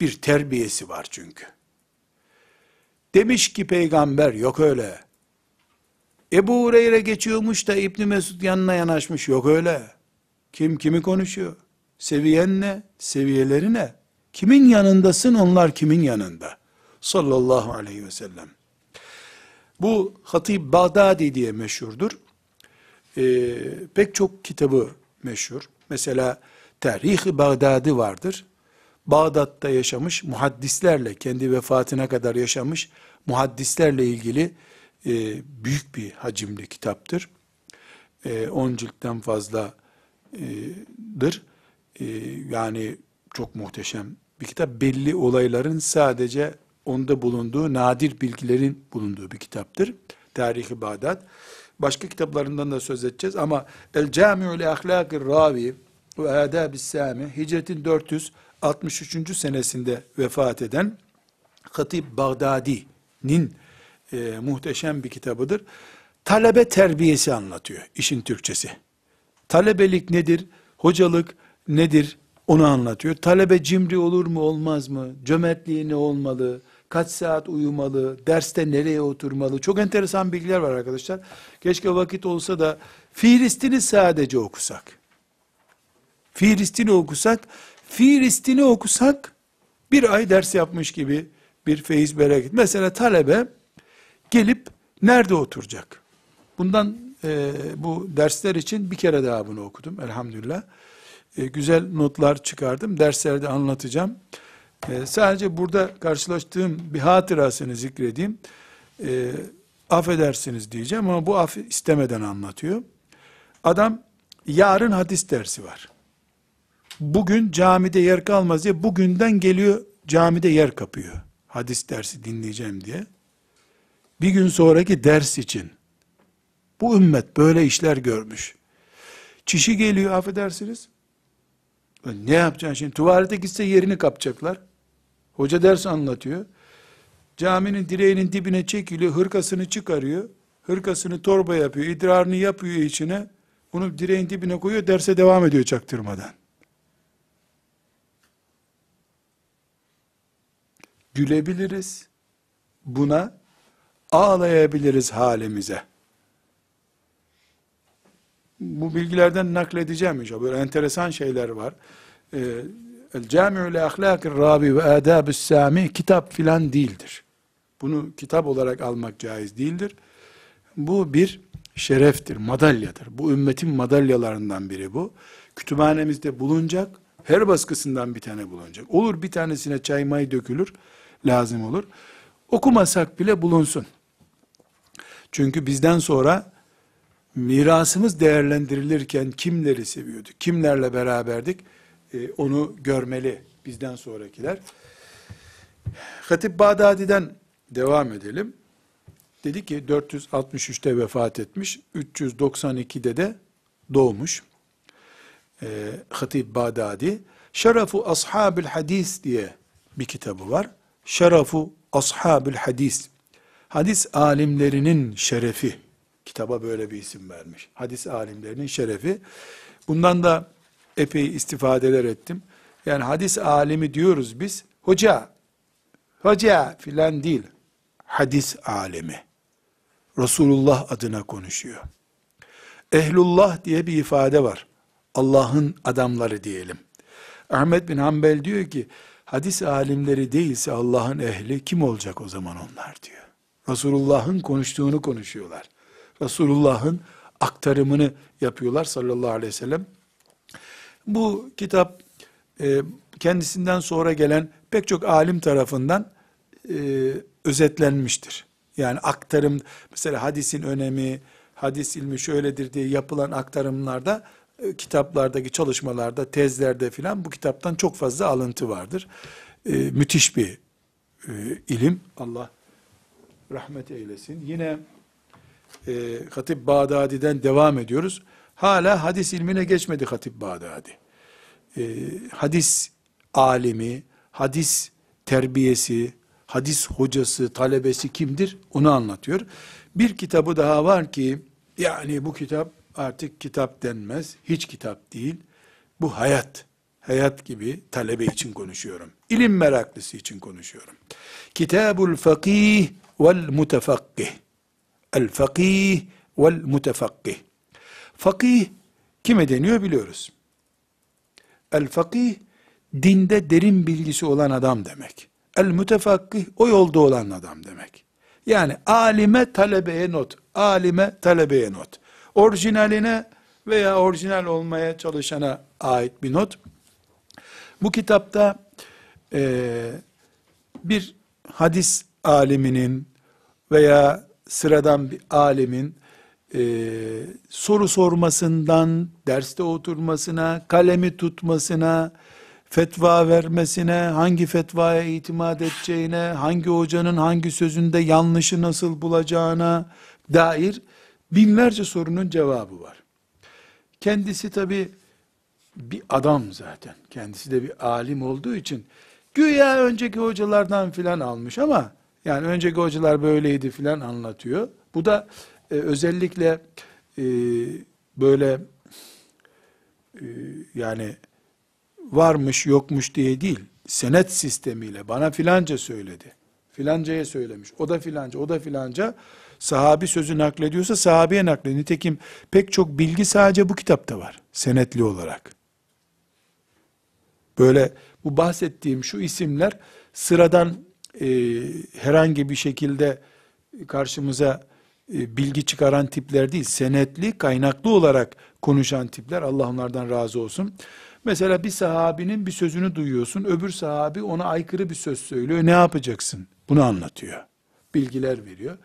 bir terbiyesi var çünkü. Demiş ki peygamber yok öyle. Ebu Hureyre geçiyormuş da İbni Mesud yanına yanaşmış yok öyle. Kim kimi konuşuyor? Seviyen ne? Seviyeleri ne? Kimin yanındasın onlar kimin yanında? Sallallahu aleyhi ve sellem. Bu hatip Bağdadi diye meşhurdur. Ee, pek çok kitabı meşhur. Mesela Tarih-i Bağdadi vardır. Bağdat'ta yaşamış muhaddislerle, kendi vefatına kadar yaşamış muhaddislerle ilgili e, büyük bir hacimli kitaptır. 10 e, ciltten fazladır. E, yani çok muhteşem bir kitap. Belli olayların sadece onda bulunduğu, nadir bilgilerin bulunduğu bir kitaptır. Tarihi Bağdat. Başka kitaplarından da söz edeceğiz ama El Cami'ül Ahlâkir Ravi ve Adab-ı Sami Hicretin 400 63. senesinde vefat eden Katip Bağdadi'nin e, muhteşem bir kitabıdır. Talebe terbiyesi anlatıyor işin Türkçesi. Talebelik nedir? Hocalık nedir? Onu anlatıyor. Talebe cimri olur mu olmaz mı? Cömertliği ne olmalı? Kaç saat uyumalı? Derste nereye oturmalı? Çok enteresan bilgiler var arkadaşlar. Keşke vakit olsa da Filistin'i sadece okusak. Filistin'i okusak Filistin'i okusak bir ay ders yapmış gibi bir feyiz bereket. Mesela talebe gelip nerede oturacak? Bundan e, bu dersler için bir kere daha bunu okudum elhamdülillah. E, güzel notlar çıkardım. Derslerde anlatacağım. E, sadece burada karşılaştığım bir hatırasını zikredeyim. E, affedersiniz diyeceğim ama bu af istemeden anlatıyor. Adam yarın hadis dersi var bugün camide yer kalmaz diye bugünden geliyor camide yer kapıyor. Hadis dersi dinleyeceğim diye. Bir gün sonraki ders için. Bu ümmet böyle işler görmüş. Çişi geliyor affedersiniz. Ne yapacaksın şimdi? Tuvalete gitse yerini kapacaklar. Hoca ders anlatıyor. Caminin direğinin dibine çekiliyor, hırkasını çıkarıyor. Hırkasını torba yapıyor, idrarını yapıyor içine. Bunu direğin dibine koyuyor, derse devam ediyor çaktırmadan. gülebiliriz buna, ağlayabiliriz halimize. Bu bilgilerden nakledeceğim inşallah. Böyle enteresan şeyler var. Ee, El-Cami'ül Ahlâkir Rabi ve Adab-ı Sami kitap filan değildir. Bunu kitap olarak almak caiz değildir. Bu bir şereftir, madalyadır. Bu ümmetin madalyalarından biri bu. Kütüphanemizde bulunacak, her baskısından bir tane bulunacak. Olur bir tanesine çay may dökülür, lazım olur. Okumasak bile bulunsun. Çünkü bizden sonra mirasımız değerlendirilirken kimleri seviyorduk, kimlerle beraberdik e, onu görmeli bizden sonrakiler. Hatip Bağdadi'den devam edelim. Dedi ki 463'te vefat etmiş, 392'de de doğmuş. E, Hatip Bağdadi, Şerefu Ashabil Hadis diye bir kitabı var şerefu ashabül hadis. Hadis alimlerinin şerefi. Kitaba böyle bir isim vermiş. Hadis alimlerinin şerefi. Bundan da epey istifadeler ettim. Yani hadis alimi diyoruz biz. Hoca, hoca filan değil. Hadis alimi. Resulullah adına konuşuyor. Ehlullah diye bir ifade var. Allah'ın adamları diyelim. Ahmet bin Hanbel diyor ki, hadis alimleri değilse Allah'ın ehli kim olacak o zaman onlar diyor. Resulullah'ın konuştuğunu konuşuyorlar. Resulullah'ın aktarımını yapıyorlar sallallahu aleyhi ve sellem. Bu kitap e, kendisinden sonra gelen pek çok alim tarafından e, özetlenmiştir. Yani aktarım, mesela hadisin önemi, hadis ilmi şöyledir diye yapılan aktarımlarda e, kitaplardaki çalışmalarda, tezlerde filan bu kitaptan çok fazla alıntı vardır. E, müthiş bir e, ilim. Allah rahmet eylesin. Yine e, Hatip Bağdadi'den devam ediyoruz. Hala hadis ilmine geçmedi Hatip Bağdadi. E, hadis alimi, hadis terbiyesi, hadis hocası, talebesi kimdir? Onu anlatıyor. Bir kitabı daha var ki, yani bu kitap artık kitap denmez, hiç kitap değil. Bu hayat, hayat gibi talebe için konuşuyorum. İlim meraklısı için konuşuyorum. Kitabul Fakih vel Mutafakkih. El Fakih vel Mutafakkih. Fakih kime deniyor biliyoruz. El Fakih dinde derin bilgisi olan adam demek. El mütefakkih o yolda olan adam demek. Yani alime talebeye not, alime talebeye not orijinaline veya orijinal olmaya çalışana ait bir not. Bu kitapta e, bir hadis aliminin veya sıradan bir alimin e, soru sormasından derste oturmasına, kalemi tutmasına, fetva vermesine, hangi fetvaya itimat edeceğine, hangi hocanın hangi sözünde yanlışı nasıl bulacağına dair Binlerce sorunun cevabı var. Kendisi tabi bir adam zaten. Kendisi de bir alim olduğu için güya önceki hocalardan filan almış ama yani önceki hocalar böyleydi filan anlatıyor. Bu da e, özellikle e, böyle e, yani varmış yokmuş diye değil senet sistemiyle bana filanca söyledi. Filancaya söylemiş. O da filanca, o da filanca sahabi sözü naklediyorsa sahabeye naklediyor. Nitekim pek çok bilgi sadece bu kitapta var. Senetli olarak. Böyle bu bahsettiğim şu isimler sıradan e, herhangi bir şekilde karşımıza e, bilgi çıkaran tipler değil. Senetli, kaynaklı olarak konuşan tipler. Allah onlardan razı olsun. Mesela bir sahabinin bir sözünü duyuyorsun. Öbür sahabi ona aykırı bir söz söylüyor. Ne yapacaksın? Bunu anlatıyor. Bilgiler veriyor.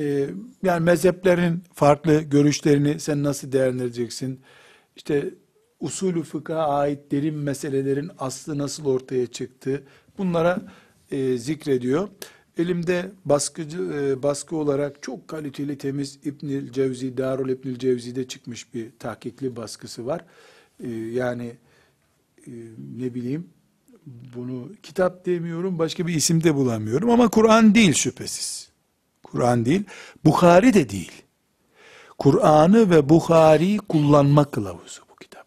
Ee, yani mezheplerin farklı görüşlerini sen nasıl değerlendireceksin? İşte usulü fıkha ait derin meselelerin aslı nasıl ortaya çıktı? Bunlara e, zikrediyor. Elimde baskıcı e, baskı olarak çok kaliteli temiz İbnül Cevzi, Darul İbnül Cevzi'de çıkmış bir tahkikli baskısı var. E, yani e, ne bileyim bunu kitap demiyorum, başka bir isim de bulamıyorum ama Kur'an değil şüphesiz. Kur'an değil. Bukhari de değil. Kur'an'ı ve Bukhari'yi kullanma kılavuzu bu kitap.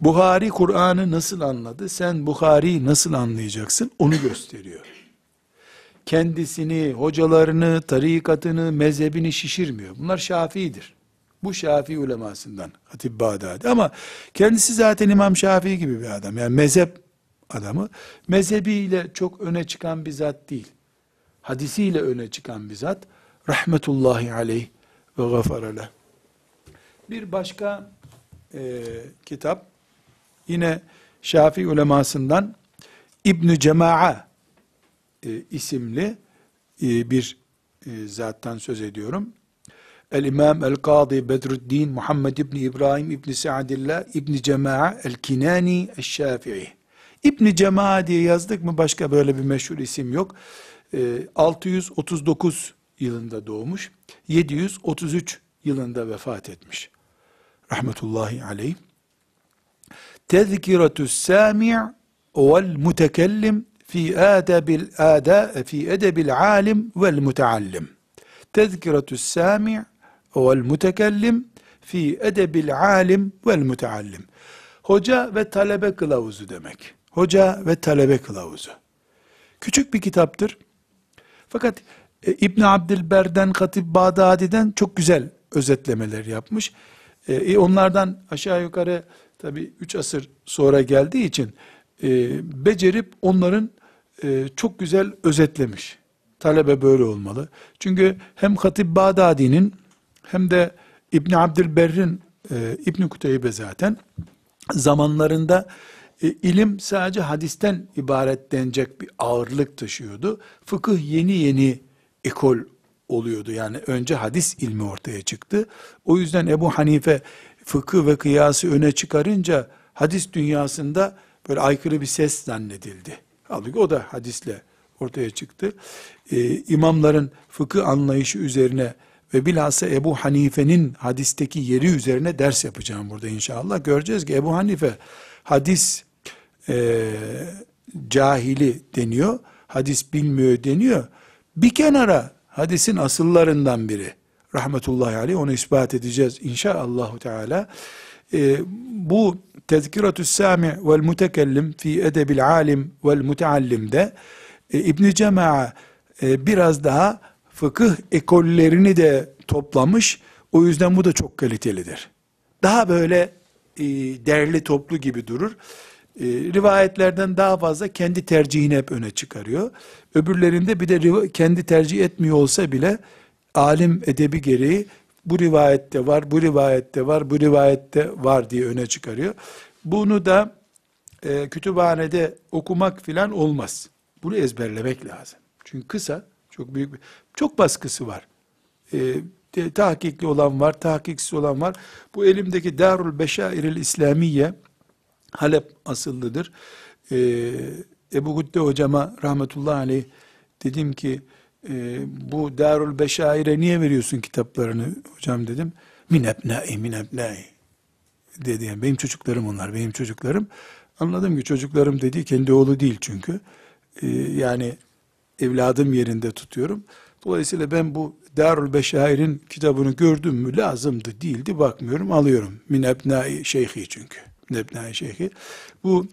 Bukhari Kur'an'ı nasıl anladı? Sen Bukhari'yi nasıl anlayacaksın? Onu gösteriyor. Kendisini, hocalarını, tarikatını, mezhebini şişirmiyor. Bunlar Şafii'dir. Bu Şafii ulemasından Hatib Bağdadi. Ama kendisi zaten İmam Şafii gibi bir adam. Yani mezhep adamı. Mezhebiyle çok öne çıkan bir zat değil hadisiyle öne çıkan bir zat. Rahmetullahi aleyh ve gafarale. Bir başka e, kitap yine Şafii ulemasından İbnü Cema'a e, isimli e, bir e, zattan söz ediyorum. El İmam El Kadı Bedrüddin Muhammed İbni İbrahim İbni Sa'dillah İbni Cema'a El Kinani El Şafii. İbni Cema'a diye yazdık mı başka böyle bir meşhur isim yok. 639 ee, yılında doğmuş, 733 yılında vefat etmiş. Rahmetullahi aleyh. Tezkiratü's sami' vel mutekellim fi adabil ada fi edebil alim vel mutaallim. Tezkiratü's sami' vel mutekellim fi edebil alim vel mutaallim. Hoca ve talebe kılavuzu demek. Hoca ve talebe kılavuzu. Küçük bir kitaptır. Fakat e, İbn Abdilber'den Katib Bağdadi'den çok güzel özetlemeler yapmış. E, e onlardan aşağı yukarı tabi 3 asır sonra geldiği için e, becerip onların e, çok güzel özetlemiş. Talebe böyle olmalı. Çünkü hem Hatib Bağdadi'nin hem de İbn Abdülberr'in, e, İbn Kuteybe zaten zamanlarında e, ilim sadece hadisten ibaret denecek bir ağırlık taşıyordu. Fıkıh yeni yeni ekol oluyordu. Yani önce hadis ilmi ortaya çıktı. O yüzden Ebu Hanife fıkıh ve kıyası öne çıkarınca hadis dünyasında böyle aykırı bir ses zannedildi. Halbuki o da hadisle ortaya çıktı. Ee, imamların fıkıh anlayışı üzerine ve bilhassa Ebu Hanife'nin hadisteki yeri üzerine ders yapacağım burada inşallah. Göreceğiz ki Ebu Hanife hadis e, cahili deniyor. Hadis bilmiyor deniyor. Bir kenara hadisin asıllarından biri. Rahmetullahi aleyh onu ispat edeceğiz inşallahü teala. E, bu Tezkiratü Sami vel Mutekellim fi Edebil Alim vel Muteallim'de e, İbn Cema'a e, biraz daha fıkıh ekollerini de toplamış. O yüzden bu da çok kalitelidir. Daha böyle e, derli toplu gibi durur. Ee, rivayetlerden daha fazla kendi tercihini hep öne çıkarıyor. Öbürlerinde bir de kendi tercih etmiyor olsa bile alim edebi gereği bu rivayette var, bu rivayette var, bu rivayette var diye öne çıkarıyor. Bunu da e, kütüphanede okumak filan olmaz. Bunu ezberlemek lazım. Çünkü kısa, çok büyük bir, çok baskısı var. E, de, tahkikli olan var, tahkiksiz olan var. Bu elimdeki Darul Beşairil İslamiye Halep asıllıdır. Ee, Ebu Gütte hocama rahmetullahi aleyh dedim ki ee, bu Darül Beşair'e niye veriyorsun kitaplarını hocam dedim. Min ebnai min ebnai dedi. Yani benim çocuklarım onlar benim çocuklarım. Anladım ki çocuklarım dedi kendi oğlu değil çünkü. Ee, yani evladım yerinde tutuyorum. Dolayısıyla ben bu Darül Beşair'in kitabını gördüm mü lazımdı değildi bakmıyorum alıyorum. Min ebnai şeyhi çünkü. Lebna Şeyhi. Bu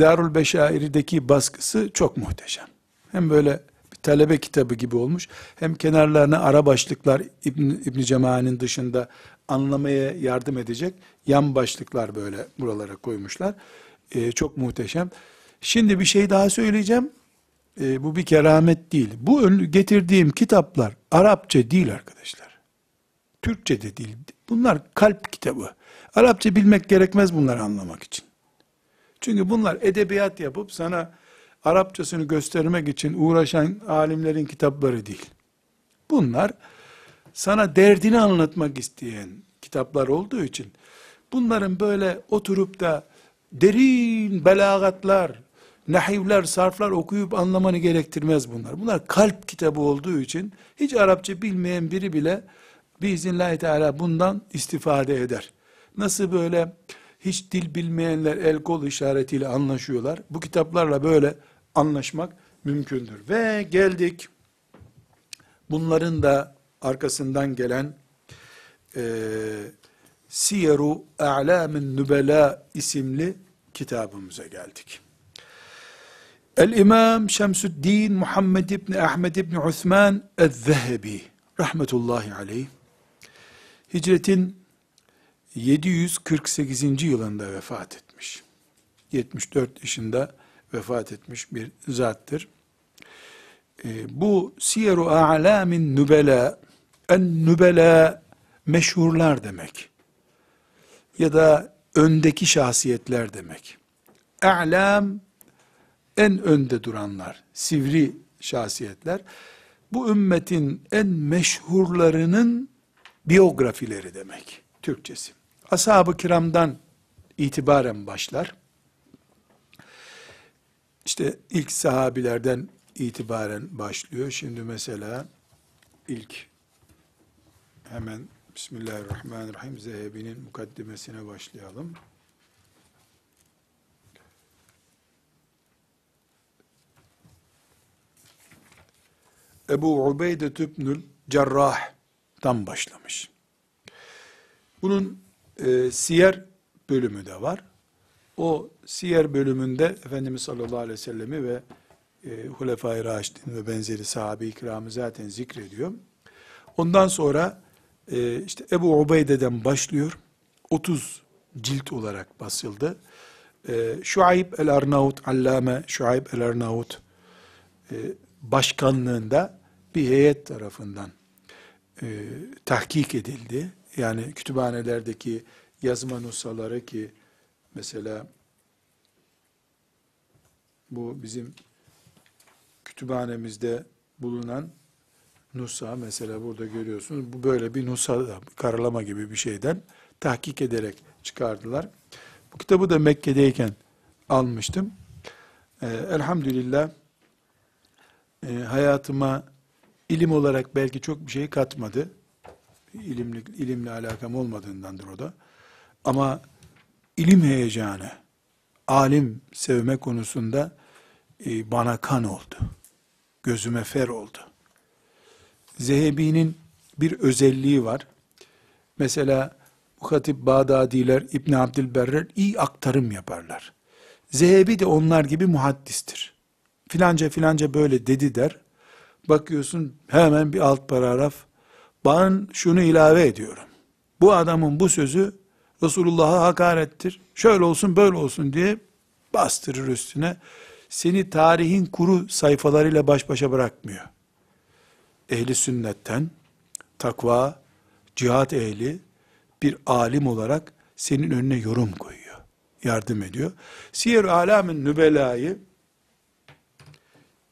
Darul Beşairi'deki baskısı çok muhteşem. Hem böyle bir talebe kitabı gibi olmuş, hem kenarlarına ara başlıklar İbn, İbn Cema'nın dışında anlamaya yardım edecek yan başlıklar böyle buralara koymuşlar. Ee, çok muhteşem. Şimdi bir şey daha söyleyeceğim. Ee, bu bir keramet değil. Bu getirdiğim kitaplar Arapça değil arkadaşlar. Türkçe de değil. Bunlar kalp kitabı. Arapça bilmek gerekmez bunları anlamak için. Çünkü bunlar edebiyat yapıp sana Arapçasını göstermek için uğraşan alimlerin kitapları değil. Bunlar sana derdini anlatmak isteyen kitaplar olduğu için bunların böyle oturup da derin belagatlar, nahivler, sarflar okuyup anlamanı gerektirmez bunlar. Bunlar kalp kitabı olduğu için hiç Arapça bilmeyen biri bile biiznillahü teala bundan istifade eder. Nasıl böyle hiç dil bilmeyenler el kol işaretiyle anlaşıyorlar. Bu kitaplarla böyle anlaşmak mümkündür. Ve geldik bunların da arkasından gelen e, Siyeru A'lamin Nübela isimli kitabımıza geldik. El-İmam Şemsüddin Muhammed İbni Ahmed İbni Uthman El-Zehebi rahmetullahi aleyh hicretin 748. yılında vefat etmiş. 74 yaşında vefat etmiş bir zattır. E, bu Siyer-u A'lamin Nübela, en Nübela meşhurlar demek. Ya da öndeki şahsiyetler demek. A'lam en önde duranlar, sivri şahsiyetler. Bu ümmetin en meşhurlarının biyografileri demek Türkçesi ashab-ı kiramdan itibaren başlar. İşte ilk sahabilerden itibaren başlıyor. Şimdi mesela ilk hemen Bismillahirrahmanirrahim Zehebi'nin mukaddimesine başlayalım. Ebu Ubeyde Tübnül Cerrah'tan başlamış. Bunun e, siyer bölümü de var. O siyer bölümünde Efendimiz sallallahu aleyhi ve sellemi ve e, Hulefai Raşidin ve benzeri sahabe ikramı zaten zikrediyor. Ondan sonra e, işte Ebu Ubeyde'den başlıyor. 30 cilt olarak basıldı. E, Şuayb el-Arnavut, Allame Şuayb el-Arnavut e, başkanlığında bir heyet tarafından e, tahkik edildi yani kütüphanelerdeki yazma nusaları ki mesela bu bizim kütüphanemizde bulunan nusa mesela burada görüyorsunuz. Bu böyle bir nusa karalama gibi bir şeyden tahkik ederek çıkardılar. Bu kitabı da Mekke'deyken almıştım. Ee, elhamdülillah e, hayatıma ilim olarak belki çok bir şey katmadı ilimli ilimle alakam olmadığındandır o da. Ama ilim heyecanı, alim sevme konusunda e, bana kan oldu. Gözüme fer oldu. Zehebi'nin bir özelliği var. Mesela Hatip Bağdadiler, İbn Abdülberrer iyi aktarım yaparlar. Zehebi de onlar gibi muhaddistir. Filanca filanca böyle dedi der. Bakıyorsun hemen bir alt paragraf ben şunu ilave ediyorum. Bu adamın bu sözü Resulullah'a hakarettir. Şöyle olsun böyle olsun diye bastırır üstüne. Seni tarihin kuru sayfalarıyla baş başa bırakmıyor. Ehli sünnetten takva, cihat ehli bir alim olarak senin önüne yorum koyuyor. Yardım ediyor. Siyer alamin nübelayı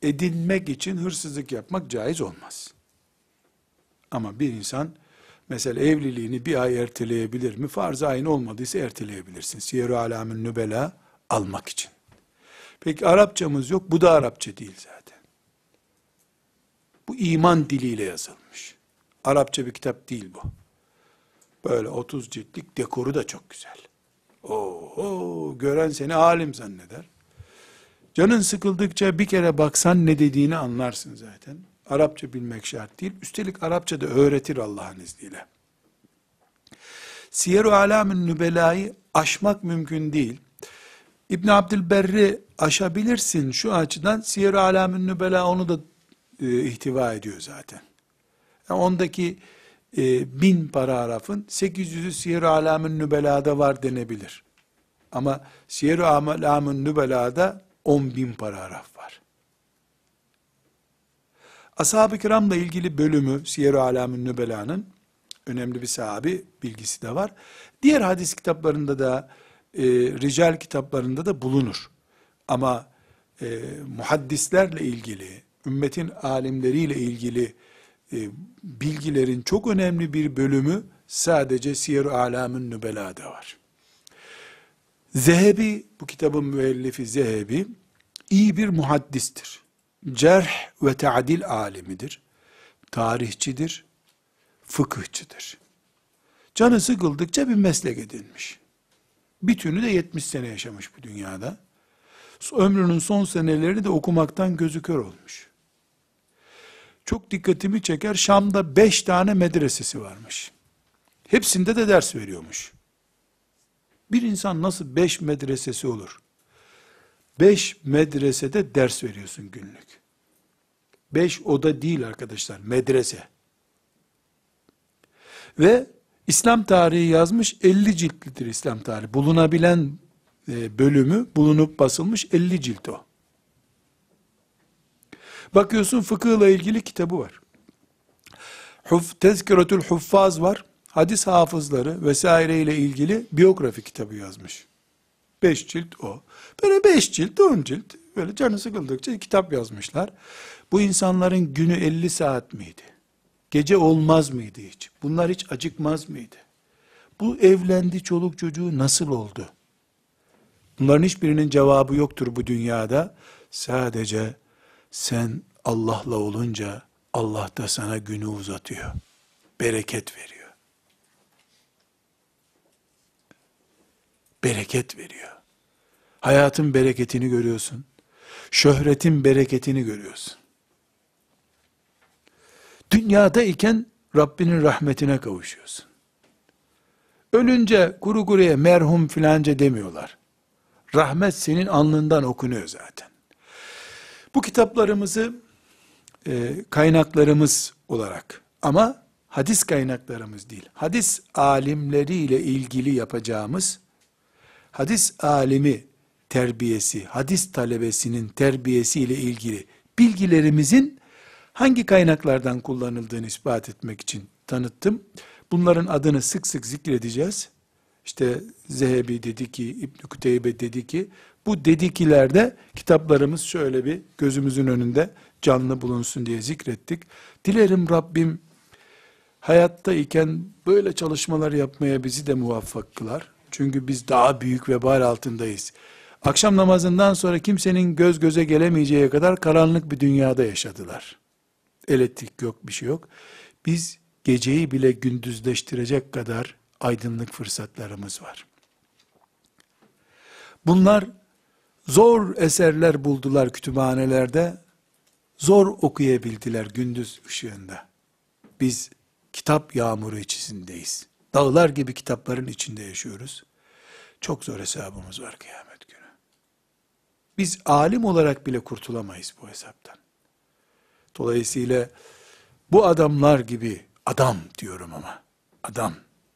edinmek için hırsızlık yapmak caiz olmaz. Ama bir insan mesela evliliğini bir ay erteleyebilir mi? Farz ayın olmadıysa erteleyebilirsin. siyeru i Nübela almak için. Peki Arapçamız yok. Bu da Arapça değil zaten. Bu iman diliyle yazılmış. Arapça bir kitap değil bu. Böyle 30 ciltlik dekoru da çok güzel. Oho, gören seni alim zanneder. Canın sıkıldıkça bir kere baksan ne dediğini anlarsın zaten. Arapça bilmek şart değil. Üstelik Arapça da öğretir Allah'ın izniyle. Siyer-i Alam'ın Nübela'yı aşmak mümkün değil. İbn Abdülberri aşabilirsin şu açıdan Siyer-i Alam'ın Nübela onu da e, ihtiva ediyor zaten. Yani e, ondaki e, bin paragrafın 800'ü Siyer-i Alam'ın Nübela'da var denebilir. Ama Siyer-i Alam'ın Nübela'da 10 bin paragraf var. Ashab-ı kiramla ilgili bölümü Siyer-i Alam'ın Nübela'nın önemli bir sahabi bilgisi de var. Diğer hadis kitaplarında da e, rical kitaplarında da bulunur. Ama e, muhaddislerle ilgili, ümmetin alimleriyle ilgili e, bilgilerin çok önemli bir bölümü sadece Siyer-i Alam'ın Nübela'da var. Zehebi, bu kitabın müellifi Zehebi, iyi bir muhaddistir cerh ve ta'dil alimidir. Tarihçidir, fıkıhçıdır. Canı sıkıldıkça bir meslek edinmiş. Bütünü de 70 sene yaşamış bu dünyada. Ömrünün son seneleri de okumaktan gözü kör olmuş. Çok dikkatimi çeker, Şam'da 5 tane medresesi varmış. Hepsinde de ders veriyormuş. Bir insan nasıl 5 medresesi olur? Beş medresede ders veriyorsun günlük. Beş oda değil arkadaşlar, medrese. Ve İslam tarihi yazmış, 50 ciltlidir İslam tarihi. Bulunabilen e, bölümü, bulunup basılmış 50 cilt o. Bakıyorsun fıkıhla ilgili kitabı var. Huf, Tezkiretül Huffaz var. Hadis hafızları vesaire ile ilgili biyografi kitabı yazmış. Beş cilt o. Böyle beş cilt, on cilt böyle canı sıkıldıkça kitap yazmışlar. Bu insanların günü elli saat miydi? Gece olmaz mıydı hiç? Bunlar hiç acıkmaz mıydı? Bu evlendi çoluk çocuğu nasıl oldu? Bunların hiçbirinin cevabı yoktur bu dünyada. Sadece sen Allah'la olunca Allah da sana günü uzatıyor. Bereket veriyor. Bereket veriyor. Hayatın bereketini görüyorsun. Şöhretin bereketini görüyorsun. Dünyada iken Rabbinin rahmetine kavuşuyorsun. Ölünce kuru kuruya merhum filanca demiyorlar. Rahmet senin alnından okunuyor zaten. Bu kitaplarımızı e, kaynaklarımız olarak ama hadis kaynaklarımız değil. Hadis alimleriyle ilgili yapacağımız, hadis alimi terbiyesi, hadis talebesinin terbiyesi ile ilgili bilgilerimizin hangi kaynaklardan kullanıldığını ispat etmek için tanıttım. Bunların adını sık sık zikredeceğiz. İşte Zehebi dedi ki, İbn Kuteybe dedi ki, bu dedikilerde kitaplarımız şöyle bir gözümüzün önünde canlı bulunsun diye zikrettik. Dilerim Rabbim hayatta iken böyle çalışmalar yapmaya bizi de muvaffak kılar. Çünkü biz daha büyük vebal altındayız. Akşam namazından sonra kimsenin göz göze gelemeyeceği kadar karanlık bir dünyada yaşadılar. Elektrik yok, bir şey yok. Biz geceyi bile gündüzleştirecek kadar aydınlık fırsatlarımız var. Bunlar zor eserler buldular kütüphanelerde. Zor okuyabildiler gündüz ışığında. Biz kitap yağmuru içindeyiz. Dağlar gibi kitapların içinde yaşıyoruz. Çok zor hesabımız var kıyamet. Biz alim olarak bile kurtulamayız bu hesaptan. Dolayısıyla bu adamlar gibi adam diyorum ama adam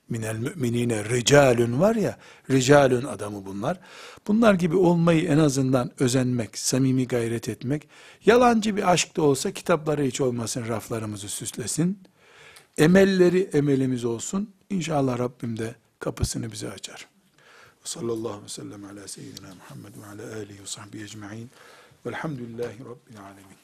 minel müminine ricalün var ya ricalün adamı bunlar. Bunlar gibi olmayı en azından özenmek, samimi gayret etmek, yalancı bir aşk da olsa kitapları hiç olmasın raflarımızı süslesin. Emelleri emelimiz olsun. İnşallah Rabbim de kapısını bize açar sallallahu aleyhi ve sellem ala seyyidina Muhammed ve ala alihi ve sahbihi ecma'in. Velhamdülillahi Rabbil alemin.